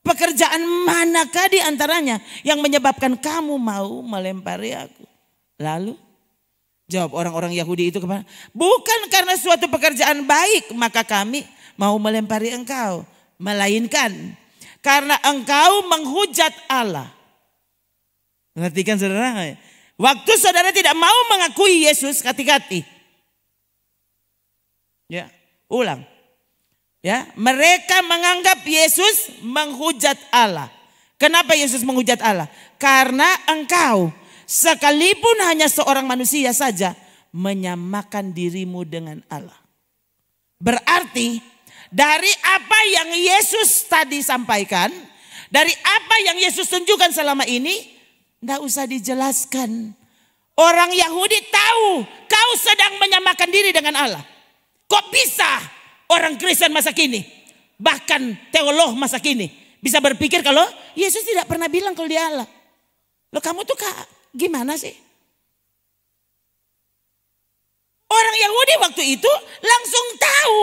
Pekerjaan manakah di antaranya yang menyebabkan kamu mau melempari aku? Lalu jawab orang-orang Yahudi itu kemana? Bukan karena suatu pekerjaan baik maka kami mau melempari engkau. Melainkan karena engkau menghujat Allah. Perhatikan saudara. Waktu saudara tidak mau mengakui Yesus hati-hati. Ya, ulang. Ya, mereka menganggap Yesus menghujat Allah. Kenapa Yesus menghujat Allah? Karena engkau sekalipun hanya seorang manusia saja menyamakan dirimu dengan Allah. Berarti dari apa yang Yesus tadi sampaikan, dari apa yang Yesus tunjukkan selama ini, tidak usah dijelaskan. Orang Yahudi tahu kau sedang menyamakan diri dengan Allah. Kok bisa? orang Kristen masa kini, bahkan teolog masa kini bisa berpikir kalau Yesus tidak pernah bilang kalau dia Allah. Loh kamu tuh kak, gimana sih? Orang Yahudi waktu itu langsung tahu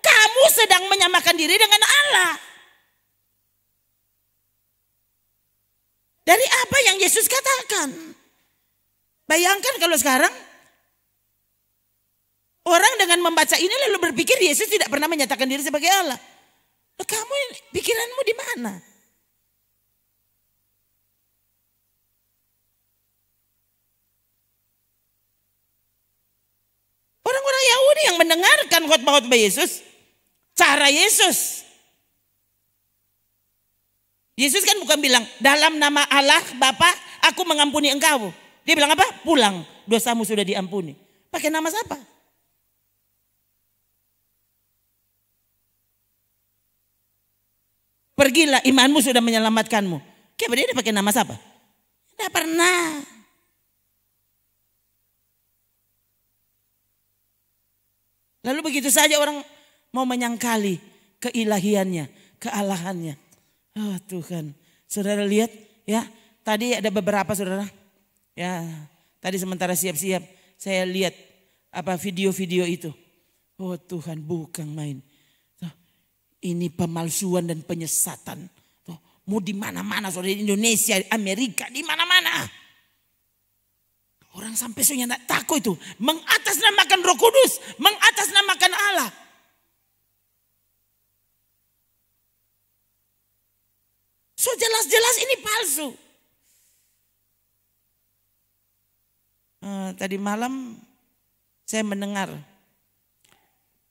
kamu sedang menyamakan diri dengan Allah. Dari apa yang Yesus katakan? Bayangkan kalau sekarang Orang dengan membaca ini lalu berpikir Yesus tidak pernah menyatakan diri sebagai Allah. Loh, kamu pikiranmu di mana? Orang-orang Yahudi yang mendengarkan khotbah-khotbah Yesus, cara Yesus. Yesus kan bukan bilang, dalam nama Allah Bapa, aku mengampuni engkau. Dia bilang apa? Pulang, dosamu sudah diampuni. Pakai nama siapa? Pergilah imanmu sudah menyelamatkanmu. Kayak dia pakai nama siapa? Tidak pernah. Lalu begitu saja orang mau menyangkali keilahiannya, kealahannya. Oh Tuhan, saudara lihat ya, tadi ada beberapa saudara. Ya, tadi sementara siap-siap saya lihat apa video-video itu. Oh Tuhan, bukan main. Ini pemalsuan dan penyesatan. Tuh, mau di mana-mana, saudara di Indonesia, Amerika, di mana-mana. Orang sampai sunya tak takut itu. Mengatasnamakan roh kudus. Mengatasnamakan Allah. So jelas-jelas ini palsu. Uh, tadi malam saya mendengar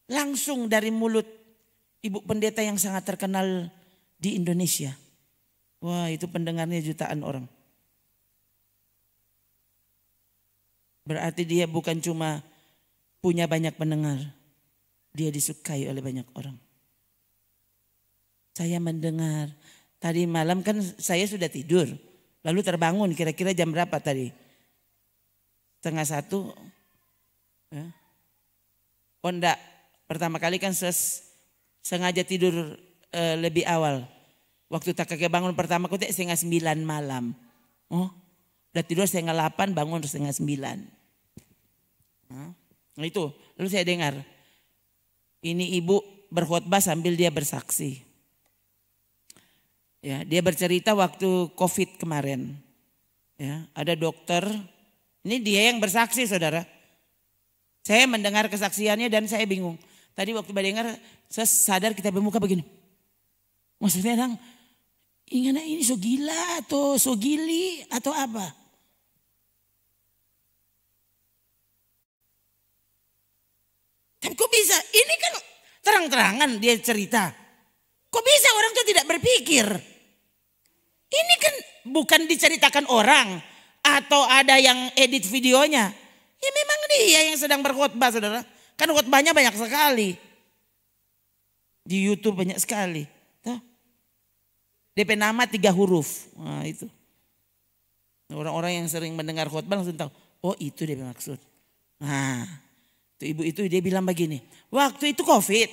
langsung dari mulut ibu pendeta yang sangat terkenal di Indonesia. Wah itu pendengarnya jutaan orang. Berarti dia bukan cuma punya banyak pendengar. Dia disukai oleh banyak orang. Saya mendengar. Tadi malam kan saya sudah tidur. Lalu terbangun kira-kira jam berapa tadi? Setengah satu. Ya. Oh enggak. Pertama kali kan ses, sengaja tidur e, lebih awal. Waktu tak kakek bangun pertama kutek setengah sembilan malam. Oh, udah tidur setengah delapan bangun setengah sembilan. Nah itu, lalu saya dengar. Ini ibu berkhotbah sambil dia bersaksi. Ya, dia bercerita waktu COVID kemarin. Ya, ada dokter. Ini dia yang bersaksi, saudara. Saya mendengar kesaksiannya dan saya bingung. Tadi waktu saya dengar, saya sadar kita bermuka begini. Maksudnya orang, ingat ini so gila atau so gili atau apa? Tapi kok bisa? Ini kan terang-terangan dia cerita. Kok bisa orang itu tidak berpikir? Ini kan bukan diceritakan orang atau ada yang edit videonya. Ya memang dia yang sedang berkhotbah saudara. Kan khotbahnya banyak sekali. Di YouTube banyak sekali. Tuh. DP nama tiga huruf. Nah, itu. Orang-orang yang sering mendengar khotbah langsung tahu. Oh itu dia maksud. Nah, itu ibu itu dia bilang begini. Waktu itu covid.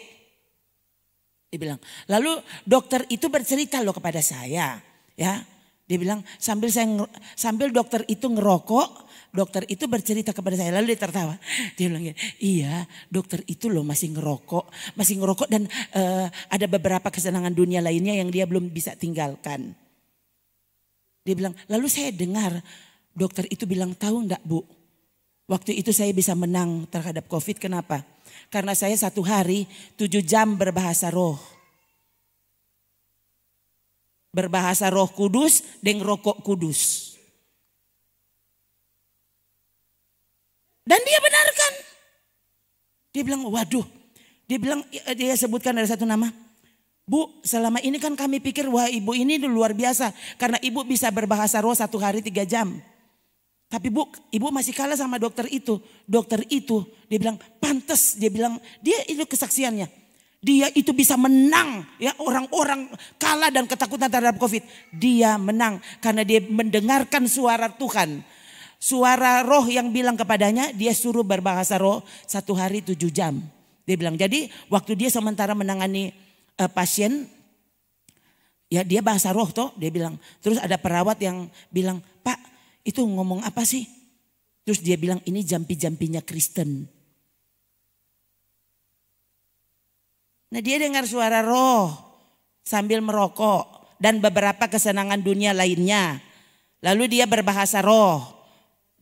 Dia bilang. Lalu dokter itu bercerita loh kepada saya. Ya, dia bilang sambil saya sambil dokter itu ngerokok, dokter itu bercerita kepada saya lalu dia tertawa. Dia bilang, iya dokter itu loh masih ngerokok, masih ngerokok dan uh, ada beberapa kesenangan dunia lainnya yang dia belum bisa tinggalkan. Dia bilang, lalu saya dengar dokter itu bilang tahu enggak bu? Waktu itu saya bisa menang terhadap COVID. Kenapa? Karena saya satu hari tujuh jam berbahasa roh. Berbahasa roh kudus, deng rokok kudus. Dan dia benarkan. Dia bilang, waduh. Dia bilang, eh, dia sebutkan ada satu nama. Bu, selama ini kan kami pikir wah ibu ini luar biasa. Karena ibu bisa berbahasa roh satu hari tiga jam. Tapi bu, ibu masih kalah sama dokter itu. Dokter itu, dia bilang pantas. Dia bilang, dia itu kesaksiannya. Dia itu bisa menang ya orang-orang kalah dan ketakutan terhadap COVID. Dia menang karena dia mendengarkan suara Tuhan suara roh yang bilang kepadanya, dia suruh berbahasa roh satu hari tujuh jam. Dia bilang, jadi waktu dia sementara menangani uh, pasien, ya dia bahasa roh toh, dia bilang. Terus ada perawat yang bilang, Pak itu ngomong apa sih? Terus dia bilang ini jampi-jampinya Kristen. Nah dia dengar suara roh sambil merokok dan beberapa kesenangan dunia lainnya. Lalu dia berbahasa roh.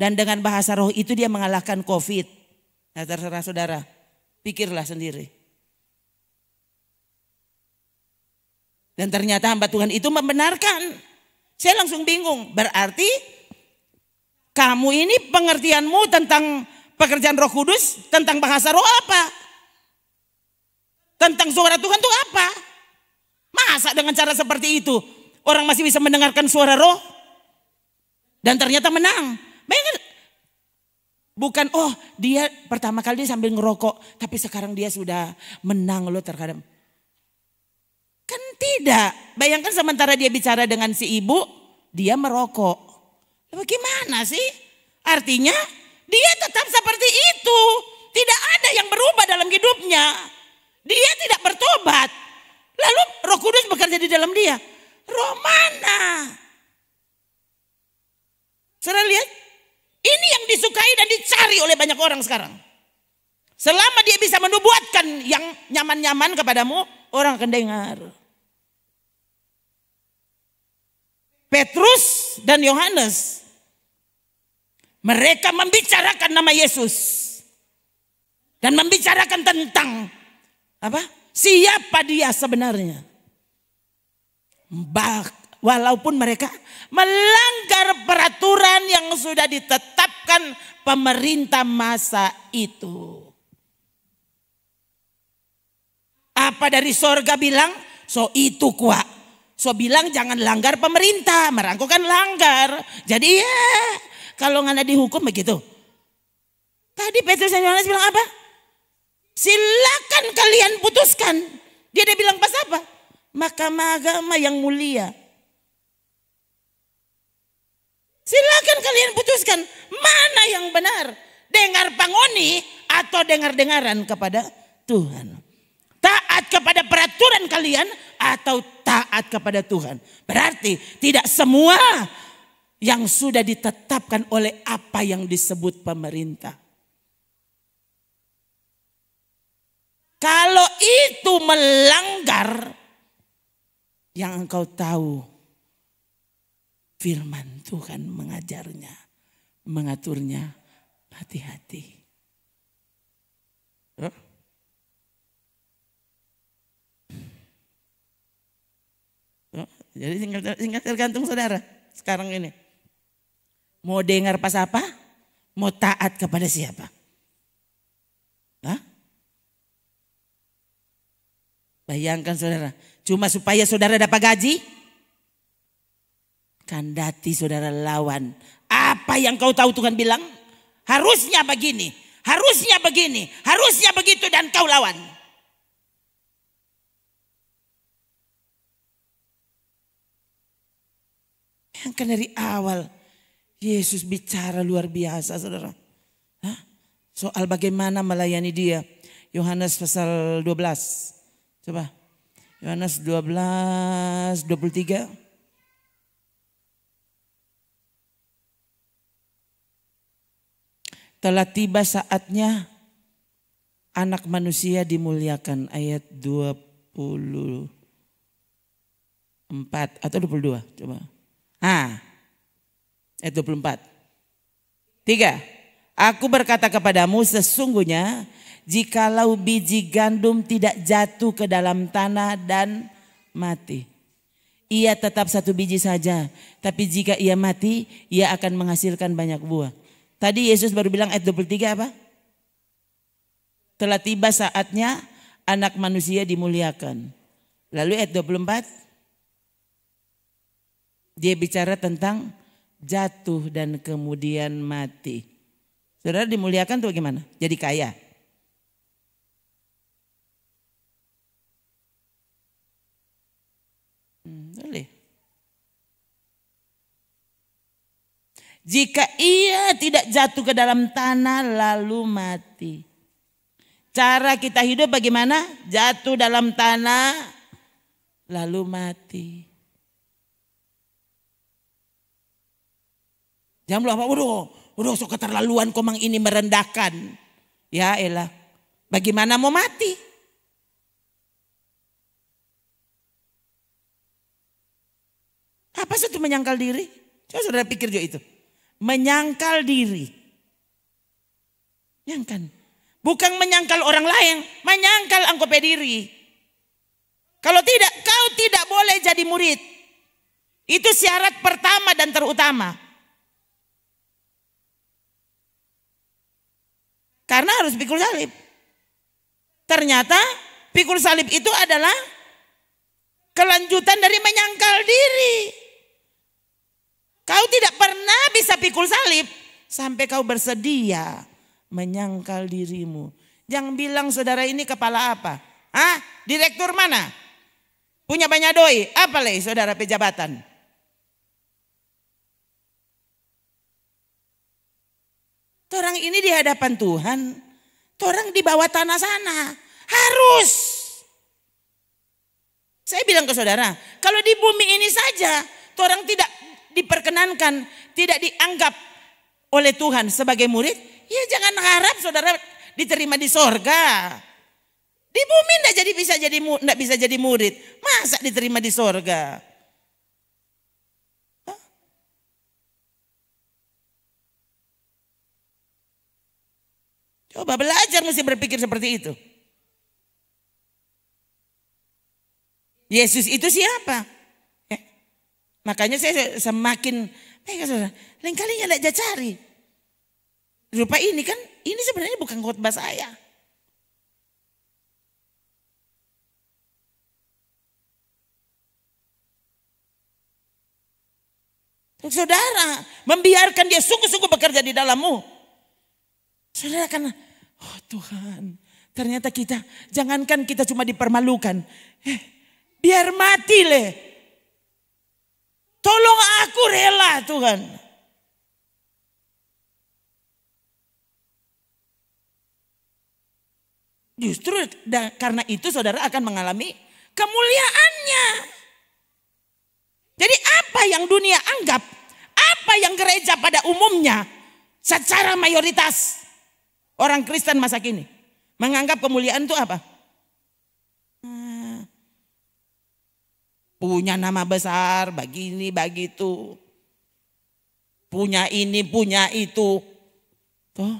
Dan dengan bahasa roh itu dia mengalahkan COVID. Nah terserah saudara, pikirlah sendiri. Dan ternyata hamba Tuhan itu membenarkan. Saya langsung bingung. Berarti kamu ini pengertianmu tentang pekerjaan roh kudus, tentang bahasa roh apa? Tentang suara Tuhan itu apa? Masa dengan cara seperti itu orang masih bisa mendengarkan suara roh? Dan ternyata menang. Bayangkan Bukan oh dia pertama kali dia sambil ngerokok tapi sekarang dia sudah menang loh terkadang. Kan tidak. Bayangkan sementara dia bicara dengan si ibu dia merokok. Bagaimana sih? Artinya dia tetap seperti itu. Tidak ada yang berubah dalam hidupnya. Dia tidak bertobat. Lalu roh kudus bekerja di dalam dia. Romana? Saudara lihat ini yang disukai dan dicari oleh banyak orang sekarang. Selama dia bisa menubuatkan yang nyaman-nyaman kepadamu, orang akan dengar. Petrus dan Yohanes, mereka membicarakan nama Yesus dan membicarakan tentang apa siapa dia sebenarnya. Bak walaupun mereka melanggar peraturan yang sudah ditetapkan pemerintah masa itu. Apa dari sorga bilang? So itu kuat. So bilang jangan langgar pemerintah. Merangkukan langgar. Jadi ya kalau nggak ada dihukum begitu. Tadi Petrus dan Yohanes bilang apa? Silakan kalian putuskan. Dia dia bilang pas apa? Mahkamah agama yang mulia Silakan kalian putuskan mana yang benar. Dengar pangoni atau dengar-dengaran kepada Tuhan. Taat kepada peraturan kalian atau taat kepada Tuhan. Berarti tidak semua yang sudah ditetapkan oleh apa yang disebut pemerintah. Kalau itu melanggar yang engkau tahu firman Tuhan mengajarnya, mengaturnya hati-hati. Jadi tinggal, tinggal tergantung saudara sekarang ini. Mau dengar pas apa? Mau taat kepada siapa? Hah? Bayangkan saudara, cuma supaya saudara dapat gaji, Kandati saudara lawan. Apa yang kau tahu Tuhan bilang? Harusnya begini, harusnya begini, harusnya begitu dan kau lawan. Yang kan dari awal Yesus bicara luar biasa saudara. Hah? Soal bagaimana melayani dia. Yohanes pasal 12. Coba. Yohanes 12, 23. telah tiba saatnya anak manusia dimuliakan ayat 24 atau 22 coba. Ah. Ayat 24. Tiga, aku berkata kepadamu sesungguhnya jikalau biji gandum tidak jatuh ke dalam tanah dan mati. Ia tetap satu biji saja, tapi jika ia mati, ia akan menghasilkan banyak buah. Tadi Yesus baru bilang ayat 23 apa? Telah tiba saatnya anak manusia dimuliakan. Lalu ayat 24 dia bicara tentang jatuh dan kemudian mati. Saudara dimuliakan tuh bagaimana? Jadi kaya. Jika ia tidak jatuh ke dalam tanah lalu mati. Cara kita hidup bagaimana? Jatuh dalam tanah lalu mati. Jangan lupa, waduh, waduh so keterlaluan komang ini merendahkan. Ya elah, bagaimana mau mati? Apa satu menyangkal diri? Coba saudara pikir juga itu menyangkal diri. Nyangkan. Bukan menyangkal orang lain, menyangkal angkope diri. Kalau tidak, kau tidak boleh jadi murid. Itu syarat pertama dan terutama. Karena harus pikul salib. Ternyata pikul salib itu adalah kelanjutan dari menyangkal diri. Kau tidak pernah bisa pikul salib sampai kau bersedia menyangkal dirimu. Jangan bilang saudara ini kepala apa? Ah, Direktur mana? Punya banyak doi? Apa leh saudara pejabatan? Orang ini di hadapan Tuhan. Orang di bawah tanah sana. Harus. Saya bilang ke saudara, kalau di bumi ini saja, orang tidak diperkenankan, tidak dianggap oleh Tuhan sebagai murid, ya jangan harap saudara diterima di sorga. Di bumi tidak jadi bisa jadi tidak bisa jadi murid. Masa diterima di sorga? Coba belajar mesti berpikir seperti itu. Yesus itu siapa? Makanya saya semakin eh, lain kali nggak ada cari. Rupa ini kan, ini sebenarnya bukan khotbah saya. Saudara, membiarkan dia sungguh-sungguh bekerja di dalammu. Saudara karena, oh Tuhan, ternyata kita, jangankan kita cuma dipermalukan. Eh, biar mati leh, Tolong aku rela Tuhan. Justru karena itu saudara akan mengalami kemuliaannya. Jadi apa yang dunia anggap, apa yang gereja pada umumnya secara mayoritas orang Kristen masa kini menganggap kemuliaan itu apa? Punya nama besar, bagi ini bagi itu Punya ini, punya itu. Tuh.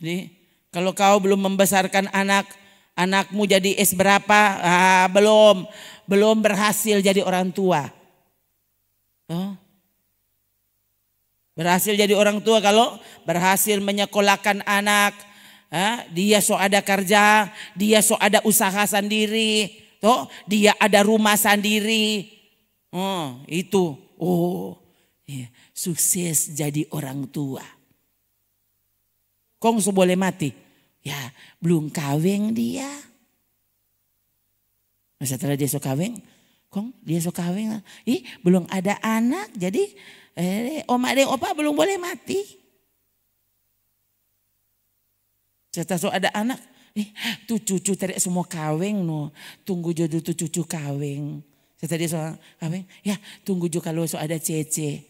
Jadi kalau kau belum membesarkan anak, anakmu jadi es berapa? Ah, belum, belum berhasil jadi orang tua. Tuh. Berhasil jadi orang tua kalau berhasil menyekolahkan anak, dia so ada kerja, dia so ada usaha sendiri, toh dia ada rumah sendiri. Oh, itu. Oh, ya. sukses jadi orang tua. Kong so boleh mati. Ya, belum kawin dia. masa Setelah dia so kawin, Kong dia so kawin. Ih, belum ada anak, jadi Eh, oma dan opa belum boleh mati. Serta so ada anak, eh, tuh cucu tadi semua kaweng no, tunggu jodoh tu cucu kaweng. Saya tadi so kaweng, ya tunggu juga kalau so ada cece.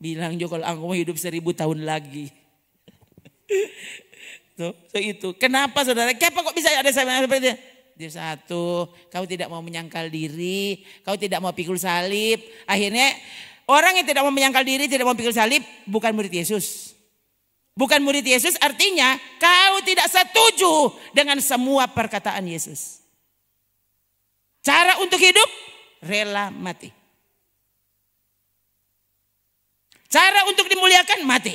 Bilang juga kalau aku mau hidup seribu tahun lagi. Tuh, so itu. Kenapa saudara? Kenapa kok bisa ada saya seperti itu? Dia satu, kau tidak mau menyangkal diri, kau tidak mau pikul salib. Akhirnya Orang yang tidak mau menyangkal diri, tidak mau pikul salib, bukan murid Yesus. Bukan murid Yesus artinya kau tidak setuju dengan semua perkataan Yesus. Cara untuk hidup, rela mati. Cara untuk dimuliakan, mati.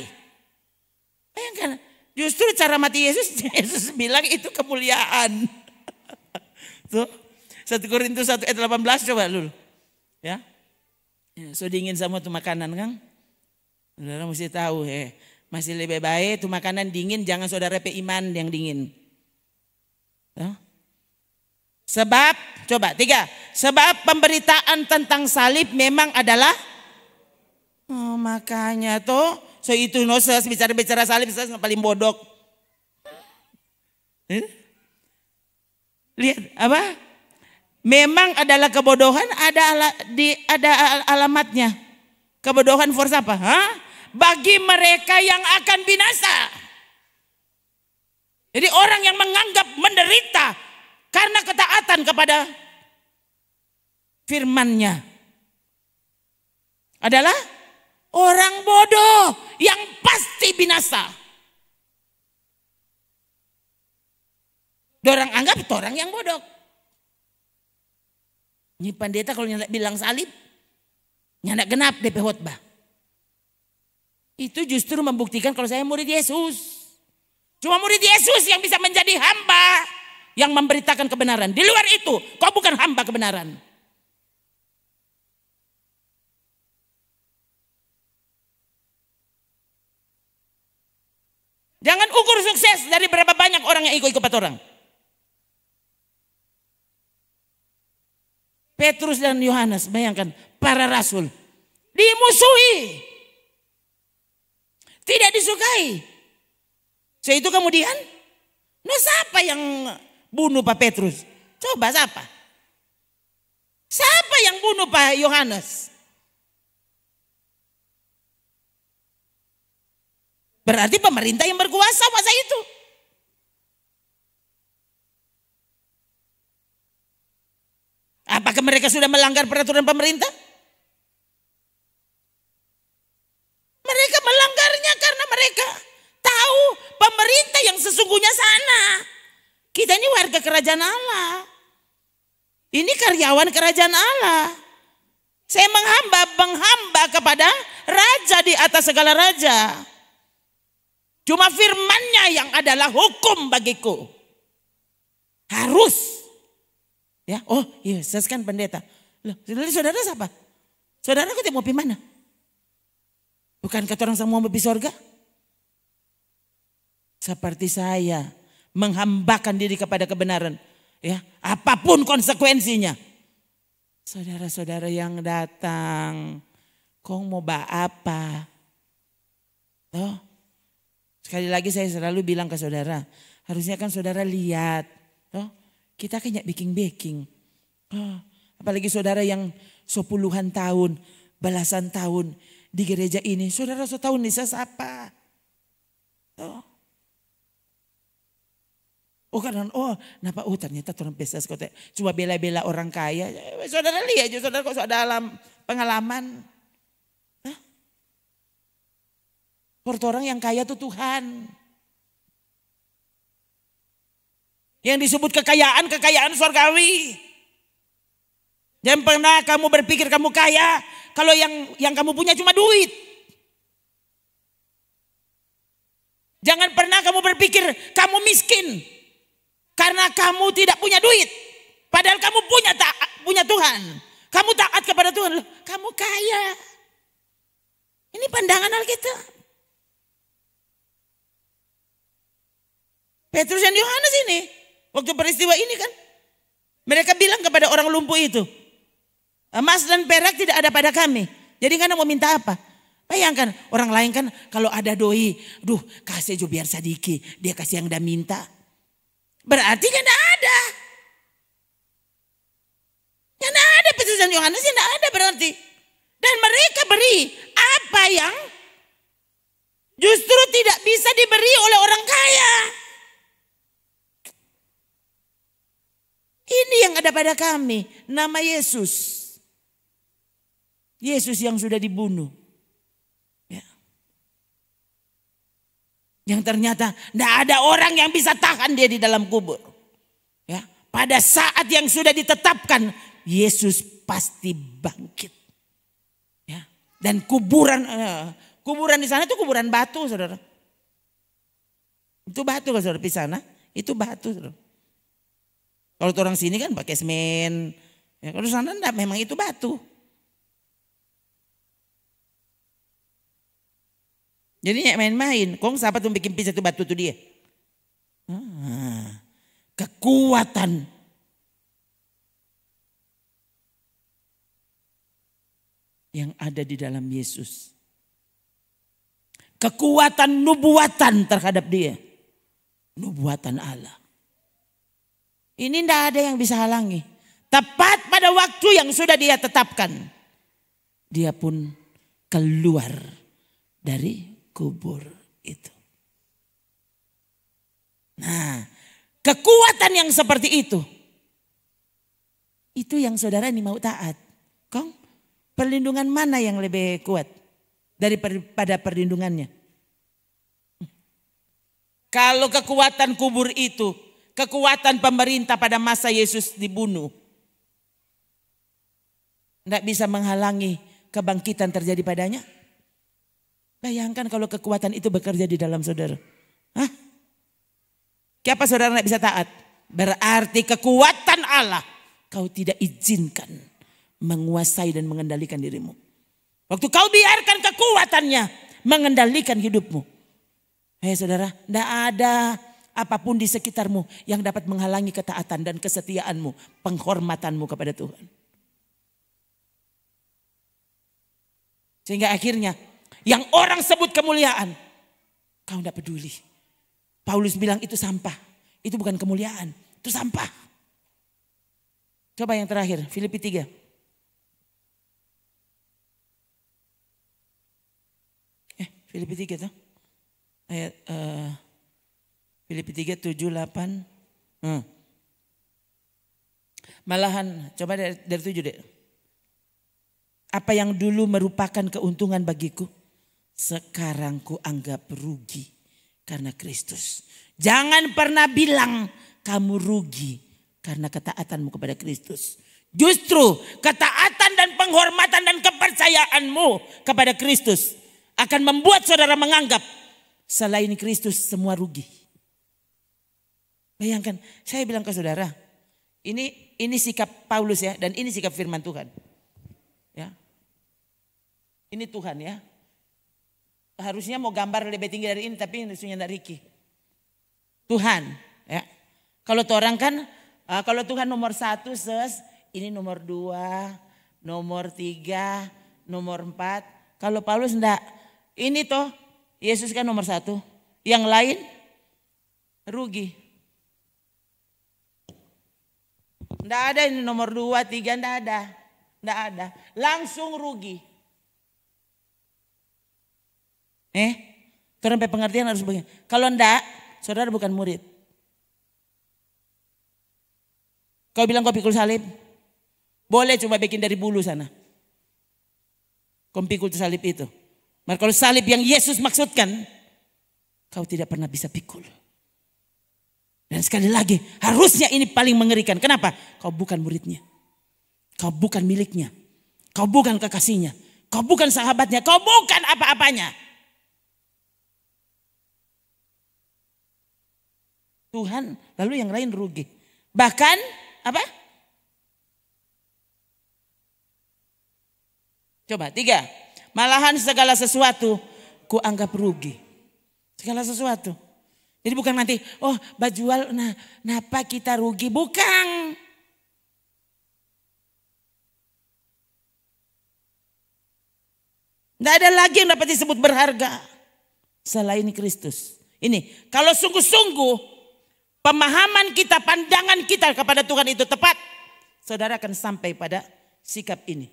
Bayangkan, justru cara mati Yesus, Yesus bilang itu kemuliaan. Tuh, 1 Korintus 1 ayat 18 coba dulu. Ya, Ya, so dingin sama tuh makanan kan? Saudara mesti tahu he ya. Masih lebih baik tuh makanan dingin jangan saudara pe iman yang dingin. Sebab, coba tiga. Sebab pemberitaan tentang salib memang adalah oh, makanya tuh so itu no bicara-bicara salib saya paling bodoh. Eh? Lihat apa? memang adalah kebodohan ada ala, di ada alamatnya. Kebodohan for apa? Hah? Bagi mereka yang akan binasa. Jadi orang yang menganggap menderita karena ketaatan kepada firmannya adalah orang bodoh yang pasti binasa. Orang anggap orang yang bodoh. Ini pendeta kalau nyandak bilang salib, nyandak genap DP khotbah. Itu justru membuktikan kalau saya murid Yesus. Cuma murid Yesus yang bisa menjadi hamba yang memberitakan kebenaran. Di luar itu, kau bukan hamba kebenaran. Jangan ukur sukses dari berapa banyak orang yang ikut-ikut orang. Petrus dan Yohanes, bayangkan para rasul dimusuhi. Tidak disukai. Saya itu kemudian, no nah, siapa yang bunuh Pak Petrus? Coba siapa? Siapa yang bunuh Pak Yohanes? Berarti pemerintah yang berkuasa masa itu. Apakah mereka sudah melanggar peraturan pemerintah? Mereka melanggarnya karena mereka tahu pemerintah yang sesungguhnya sana. Kita ini warga kerajaan Allah. Ini karyawan kerajaan Allah. Saya menghamba, menghamba kepada raja di atas segala raja. Cuma firmannya yang adalah hukum bagiku. Harus Ya, oh iya, saya kan pendeta. Loh, saudara saudara siapa? Saudara ketemu pergi mana? kata orang semua mau surga? Seperti saya, menghambakan diri kepada kebenaran. ya Apapun konsekuensinya. Saudara-saudara yang datang, kong mau ba apa? Oh. sekali lagi saya selalu bilang ke saudara, harusnya kan saudara lihat kita kayaknya baking-baking. Ah, apalagi saudara yang sepuluhan tahun, belasan tahun di gereja ini. Saudara setahun Nisa siapa? Oh. Oh karena oh kenapa oh ternyata orang biasa kok cuma bela-bela orang kaya. Saudara lihat aja saudara kok ada dalam pengalaman. Hah? Orang yang kaya tuh Tuhan. Yang disebut kekayaan, kekayaan surgawi. Jangan pernah kamu berpikir kamu kaya kalau yang yang kamu punya cuma duit. Jangan pernah kamu berpikir kamu miskin karena kamu tidak punya duit. Padahal kamu punya tak punya Tuhan. Kamu taat kepada Tuhan. kamu kaya. Ini pandangan Alkitab. Petrus dan Yohanes ini Waktu peristiwa ini kan. Mereka bilang kepada orang lumpuh itu. Emas eh, dan perak tidak ada pada kami. Jadi karena mau minta apa? Bayangkan orang lain kan kalau ada doi. Duh kasih aja biar sadiki. Dia kasih yang dah minta. Berarti kan tidak ada. Karena ada pesan Yohanes tidak ada berarti. Dan mereka beri apa yang justru tidak bisa diberi oleh orang kaya. Ini yang ada pada kami, nama Yesus. Yesus yang sudah dibunuh. Ya. Yang ternyata tidak ada orang yang bisa tahan dia di dalam kubur. Ya. Pada saat yang sudah ditetapkan, Yesus pasti bangkit. Ya. Dan kuburan eh, kuburan di sana itu kuburan batu, saudara. Itu batu, saudara, di sana. Itu batu, saudara. Kalau orang sini kan pakai semen. Ya, kalau sana enggak, memang itu batu. Jadi ya main-main. Kong siapa tuh bikin pizza itu batu tuh dia? Ah, kekuatan. Yang ada di dalam Yesus. Kekuatan nubuatan terhadap dia. Nubuatan Allah. Ini tidak ada yang bisa halangi. Tepat pada waktu yang sudah dia tetapkan. Dia pun keluar dari kubur itu. Nah, kekuatan yang seperti itu. Itu yang saudara ini mau taat. Kong, perlindungan mana yang lebih kuat daripada perlindungannya? Kalau kekuatan kubur itu kekuatan pemerintah pada masa Yesus dibunuh tidak bisa menghalangi kebangkitan terjadi padanya. Bayangkan kalau kekuatan itu bekerja di dalam saudara. Hah? Kenapa saudara tidak bisa taat? Berarti kekuatan Allah kau tidak izinkan menguasai dan mengendalikan dirimu. Waktu kau biarkan kekuatannya mengendalikan hidupmu. Hei saudara, tidak ada apapun di sekitarmu yang dapat menghalangi ketaatan dan kesetiaanmu, penghormatanmu kepada Tuhan. Sehingga akhirnya yang orang sebut kemuliaan, kau tidak peduli. Paulus bilang itu sampah, itu bukan kemuliaan, itu sampah. Coba yang terakhir, Filipi 3. Eh, Filipi 3 tuh. Ayat uh, Filipi 3, 7, 8. Hmm. Malahan, coba dari, dari 7 deh. Apa yang dulu merupakan keuntungan bagiku, sekarang ku anggap rugi karena Kristus. Jangan pernah bilang kamu rugi karena ketaatanmu kepada Kristus. Justru ketaatan dan penghormatan dan kepercayaanmu kepada Kristus akan membuat saudara menganggap selain Kristus semua rugi. Bayangkan, saya bilang ke saudara, ini ini sikap Paulus ya dan ini sikap firman Tuhan. Ya. Ini Tuhan ya. Harusnya mau gambar lebih tinggi dari ini tapi harusnya dari Riki. Tuhan ya. Kalau orang kan ah, kalau Tuhan nomor satu ses, ini nomor dua, nomor tiga, nomor empat. Kalau Paulus enggak, ini toh Yesus kan nomor satu. Yang lain rugi. Tidak ada ini nomor dua, tiga, tidak ada. Tidak ada. Langsung rugi. Eh, itu sampai pengertian harus begini. Kalau tidak, saudara bukan murid. Kau bilang kau pikul salib? Boleh coba bikin dari bulu sana. Kau pikul salib itu. Maka kalau salib yang Yesus maksudkan, kau tidak pernah bisa pikul. Dan sekali lagi, harusnya ini paling mengerikan. Kenapa? Kau bukan muridnya. Kau bukan miliknya. Kau bukan kekasihnya. Kau bukan sahabatnya. Kau bukan apa-apanya. Tuhan, lalu yang lain rugi. Bahkan apa? Coba tiga. Malahan segala sesuatu ku anggap rugi. Segala sesuatu. Jadi bukan nanti, oh bajual, nah, kenapa kita rugi? Bukan. Tidak ada lagi yang dapat disebut berharga. Selain Kristus. Ini, kalau sungguh-sungguh pemahaman kita, pandangan kita kepada Tuhan itu tepat. Saudara akan sampai pada sikap ini.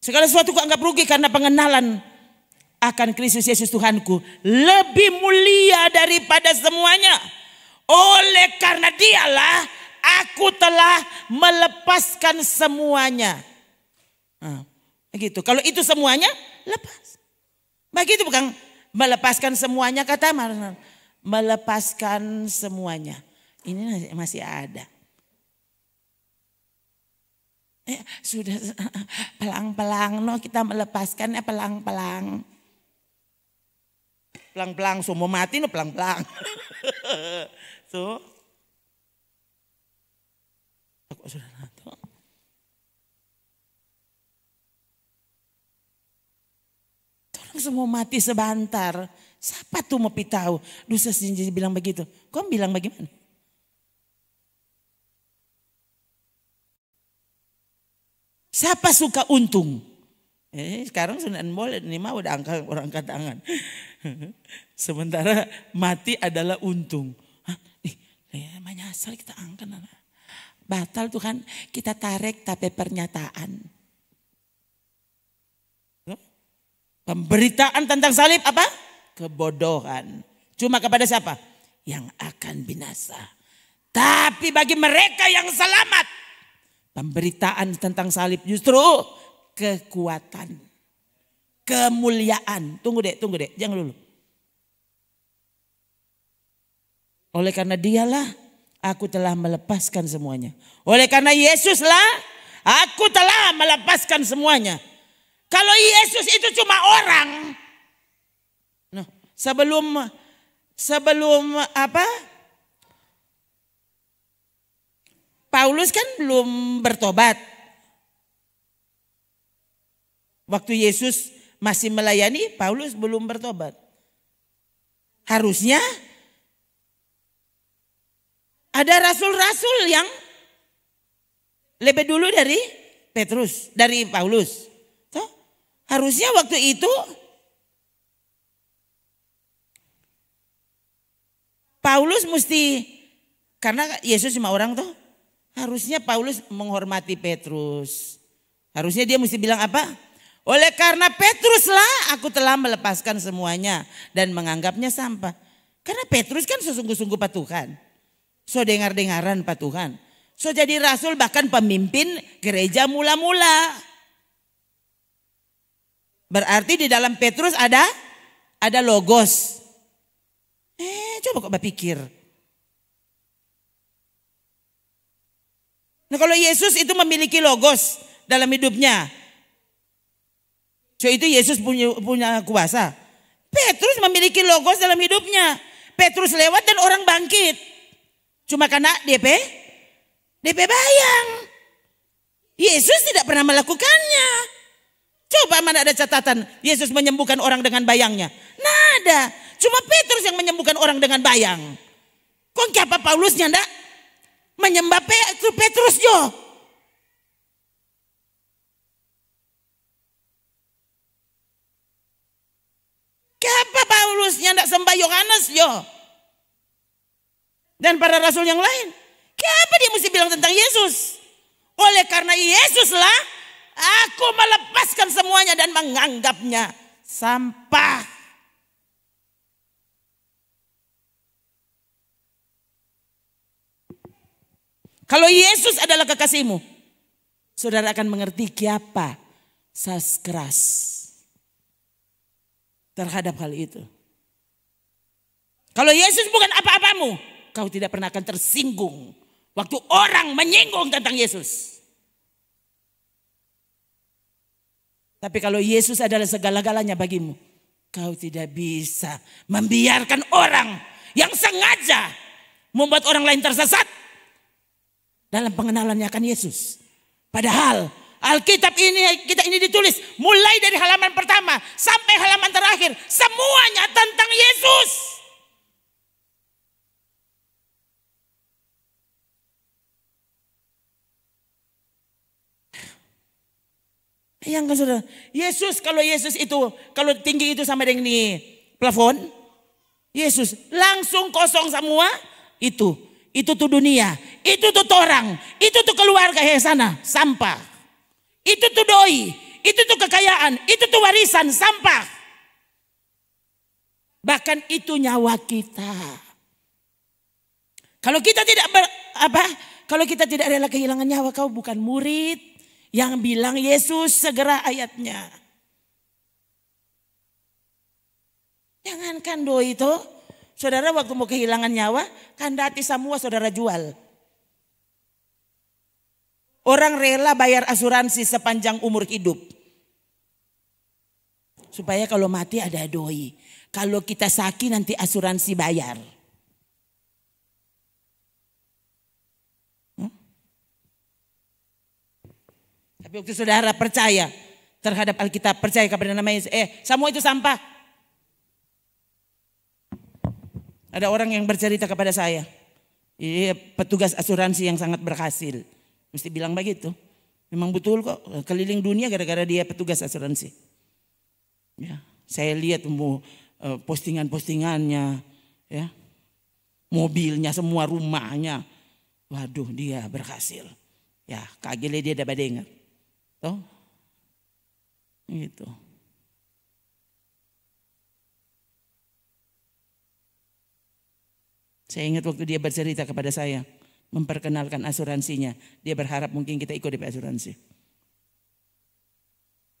Segala sesuatu kok anggap rugi karena pengenalan akan Kristus Yesus Tuhanku lebih mulia daripada semuanya. Oleh karena dialah aku telah melepaskan semuanya. Nah, gitu. Kalau itu semuanya lepas. Begitu bukan melepaskan semuanya kata melepaskan semuanya. Ini masih ada. Eh, sudah pelang-pelang no kita melepaskan pelang-pelang. Pelang-pelang, semua mati no pelang-pelang. so, aku sudah nato. Orang semua mati sebentar. Siapa tuh mau pitau? Dusa jadi bilang begitu. Kau bilang bagaimana? Siapa suka untung? Eh, sekarang Sunan boleh ini mah udah angkat orang angkat tangan. Sementara mati adalah untung. Hah? Ih, ya, emangnya asal kita angkat. Batal tuh kan kita tarik tapi pernyataan. Pemberitaan tentang salib apa? Kebodohan. Cuma kepada siapa? Yang akan binasa. Tapi bagi mereka yang selamat. Pemberitaan tentang salib justru kekuatan, kemuliaan. Tunggu deh, tunggu deh, jangan dulu. Oleh karena dialah aku telah melepaskan semuanya. Oleh karena Yesuslah aku telah melepaskan semuanya. Kalau Yesus itu cuma orang. Nah, sebelum sebelum apa? Paulus kan belum bertobat. Waktu Yesus masih melayani, Paulus belum bertobat. Harusnya ada rasul-rasul yang lebih dulu dari Petrus, dari Paulus. Toh, harusnya waktu itu Paulus mesti karena Yesus cuma orang tuh harusnya Paulus menghormati Petrus. Harusnya dia mesti bilang apa? Oleh karena Petruslah aku telah melepaskan semuanya dan menganggapnya sampah. Karena Petrus kan sesungguh-sungguh Pak Tuhan. So dengar-dengaran Pak Tuhan. So jadi rasul bahkan pemimpin gereja mula-mula. Berarti di dalam Petrus ada ada logos. Eh, coba kok berpikir. Nah kalau Yesus itu memiliki logos dalam hidupnya. So itu Yesus punya, punya kuasa. Petrus memiliki logos dalam hidupnya. Petrus lewat dan orang bangkit. Cuma karena DP, DP bayang. Yesus tidak pernah melakukannya. Coba mana ada catatan Yesus menyembuhkan orang dengan bayangnya. Nada. Cuma Petrus yang menyembuhkan orang dengan bayang. Kok siapa Paulusnya ndak? Menyembah Petrus, Petrus yo. Kenapa Paulusnya tidak sembah Yohanes yo? Dan para rasul yang lain. Kenapa dia mesti bilang tentang Yesus? Oleh karena Yesuslah aku melepaskan semuanya dan menganggapnya sampah. Kalau Yesus adalah kekasihmu, saudara akan mengerti kiapa sas keras terhadap hal itu. Kalau Yesus bukan apa-apamu, kau tidak pernah akan tersinggung waktu orang menyinggung tentang Yesus. Tapi kalau Yesus adalah segala-galanya bagimu, kau tidak bisa membiarkan orang yang sengaja membuat orang lain tersesat dalam pengenalannya akan Yesus. Padahal Alkitab ini kita ini ditulis mulai dari halaman pertama sampai halaman terakhir semuanya tentang Yesus. kan saudara, Yesus kalau Yesus itu kalau tinggi itu sama dengan ini plafon, Yesus langsung kosong semua itu. Itu tuh dunia, itu tuh orang, itu tuh keluarga yang sana, sampah. Itu tuh doi, itu tuh kekayaan, itu tuh warisan, sampah. Bahkan itu nyawa kita. Kalau kita tidak ber, apa? Kalau kita tidak rela kehilangan nyawa kau bukan murid yang bilang Yesus segera ayatnya. Jangankan doi itu, saudara waktu mau kehilangan nyawa, kandati semua saudara jual. Orang rela bayar asuransi sepanjang umur hidup. Supaya kalau mati ada doi. Kalau kita sakit nanti asuransi bayar. Hmm? Tapi waktu saudara percaya terhadap Alkitab, percaya kepada nama Yesus. Eh, semua itu sampah. Ada orang yang bercerita kepada saya. ini iya, petugas asuransi yang sangat berhasil. Mesti bilang begitu. Memang betul kok keliling dunia gara-gara dia petugas asuransi. Ya, saya lihat eh, postingan-postingannya, ya, mobilnya, semua rumahnya. Waduh, dia berhasil. Ya, kagelnya dia dapat dengar. Toh? Gitu. Saya ingat waktu dia bercerita kepada saya memperkenalkan asuransinya. Dia berharap mungkin kita ikut di asuransi.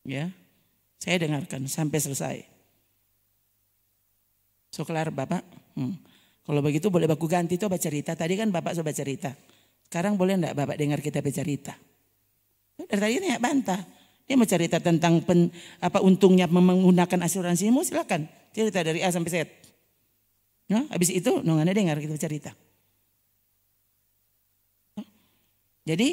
Ya, saya dengarkan sampai selesai. So kelar Bapak. Hmm. Kalau begitu boleh baku ganti tuh baca cerita. Tadi kan Bapak sudah cerita. Sekarang boleh enggak Bapak dengar kita bercerita cerita? Dari tadi ini bantah. Dia mau cerita tentang pen, apa untungnya menggunakan asuransi. Mau silakan cerita dari A sampai Z. Nah, habis itu nongannya dengar kita cerita. Jadi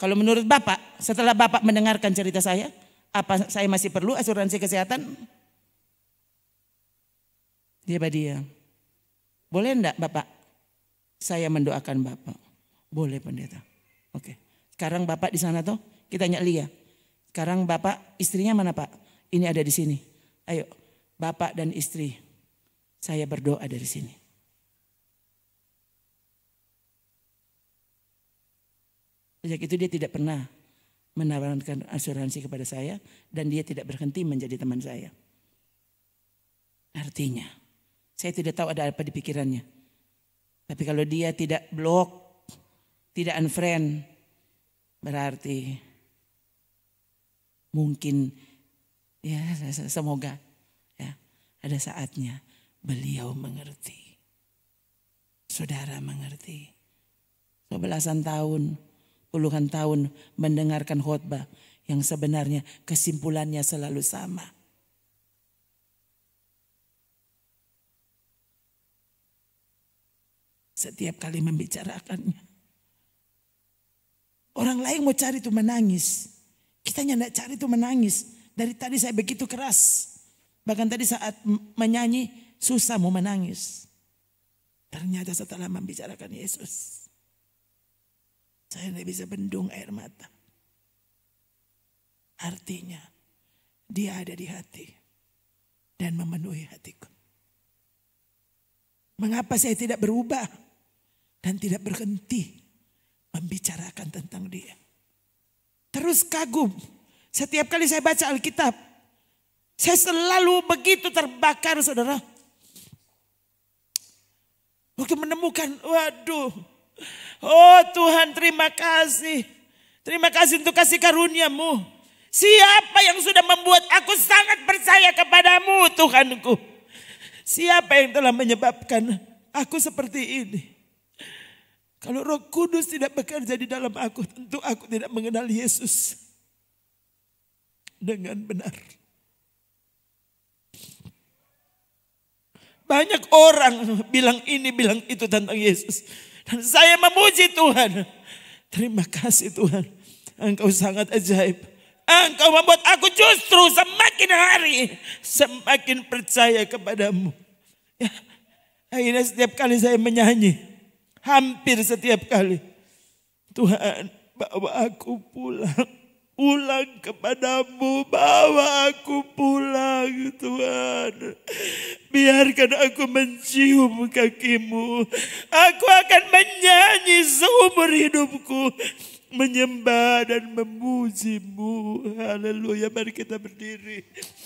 kalau menurut Bapak, setelah Bapak mendengarkan cerita saya, apa saya masih perlu asuransi kesehatan? Dia dia. Boleh enggak Bapak? Saya mendoakan Bapak. Boleh pendeta. Oke. Sekarang Bapak di sana tuh, kita nyali ya. Sekarang Bapak istrinya mana Pak? Ini ada di sini. Ayo, Bapak dan istri. Saya berdoa dari sini. Sejak itu dia tidak pernah menawarkan asuransi kepada saya dan dia tidak berhenti menjadi teman saya. Artinya, saya tidak tahu ada apa di pikirannya. Tapi kalau dia tidak blok, tidak unfriend, berarti mungkin ya semoga ya ada saatnya beliau mengerti. Saudara mengerti. Belasan tahun puluhan tahun mendengarkan khotbah yang sebenarnya kesimpulannya selalu sama. Setiap kali membicarakannya. Orang lain mau cari itu menangis. Kita tidak cari itu menangis. Dari tadi saya begitu keras. Bahkan tadi saat menyanyi susah mau menangis. Ternyata setelah membicarakan Yesus. Saya tidak bisa bendung air mata. Artinya, dia ada di hati dan memenuhi hatiku. Mengapa saya tidak berubah dan tidak berhenti membicarakan tentang dia? Terus kagum. Setiap kali saya baca Alkitab, saya selalu begitu terbakar saudara. Waktu menemukan, waduh Oh Tuhan terima kasih. Terima kasih untuk kasih karuniamu. Siapa yang sudah membuat aku sangat percaya kepadamu Tuhanku. Siapa yang telah menyebabkan aku seperti ini. Kalau roh kudus tidak bekerja di dalam aku. Tentu aku tidak mengenal Yesus. Dengan benar. Banyak orang bilang ini, bilang itu tentang Yesus. Dan saya memuji Tuhan. Terima kasih Tuhan. Engkau sangat ajaib. Engkau membuat aku justru semakin hari semakin percaya kepadamu. Ya, akhirnya setiap kali saya menyanyi, hampir setiap kali Tuhan bawa aku pulang pulang kepadamu, bawa aku pulang Tuhan. Biarkan aku mencium kakimu, aku akan menyanyi seumur hidupku. Menyembah dan memujimu. Haleluya, mari kita berdiri.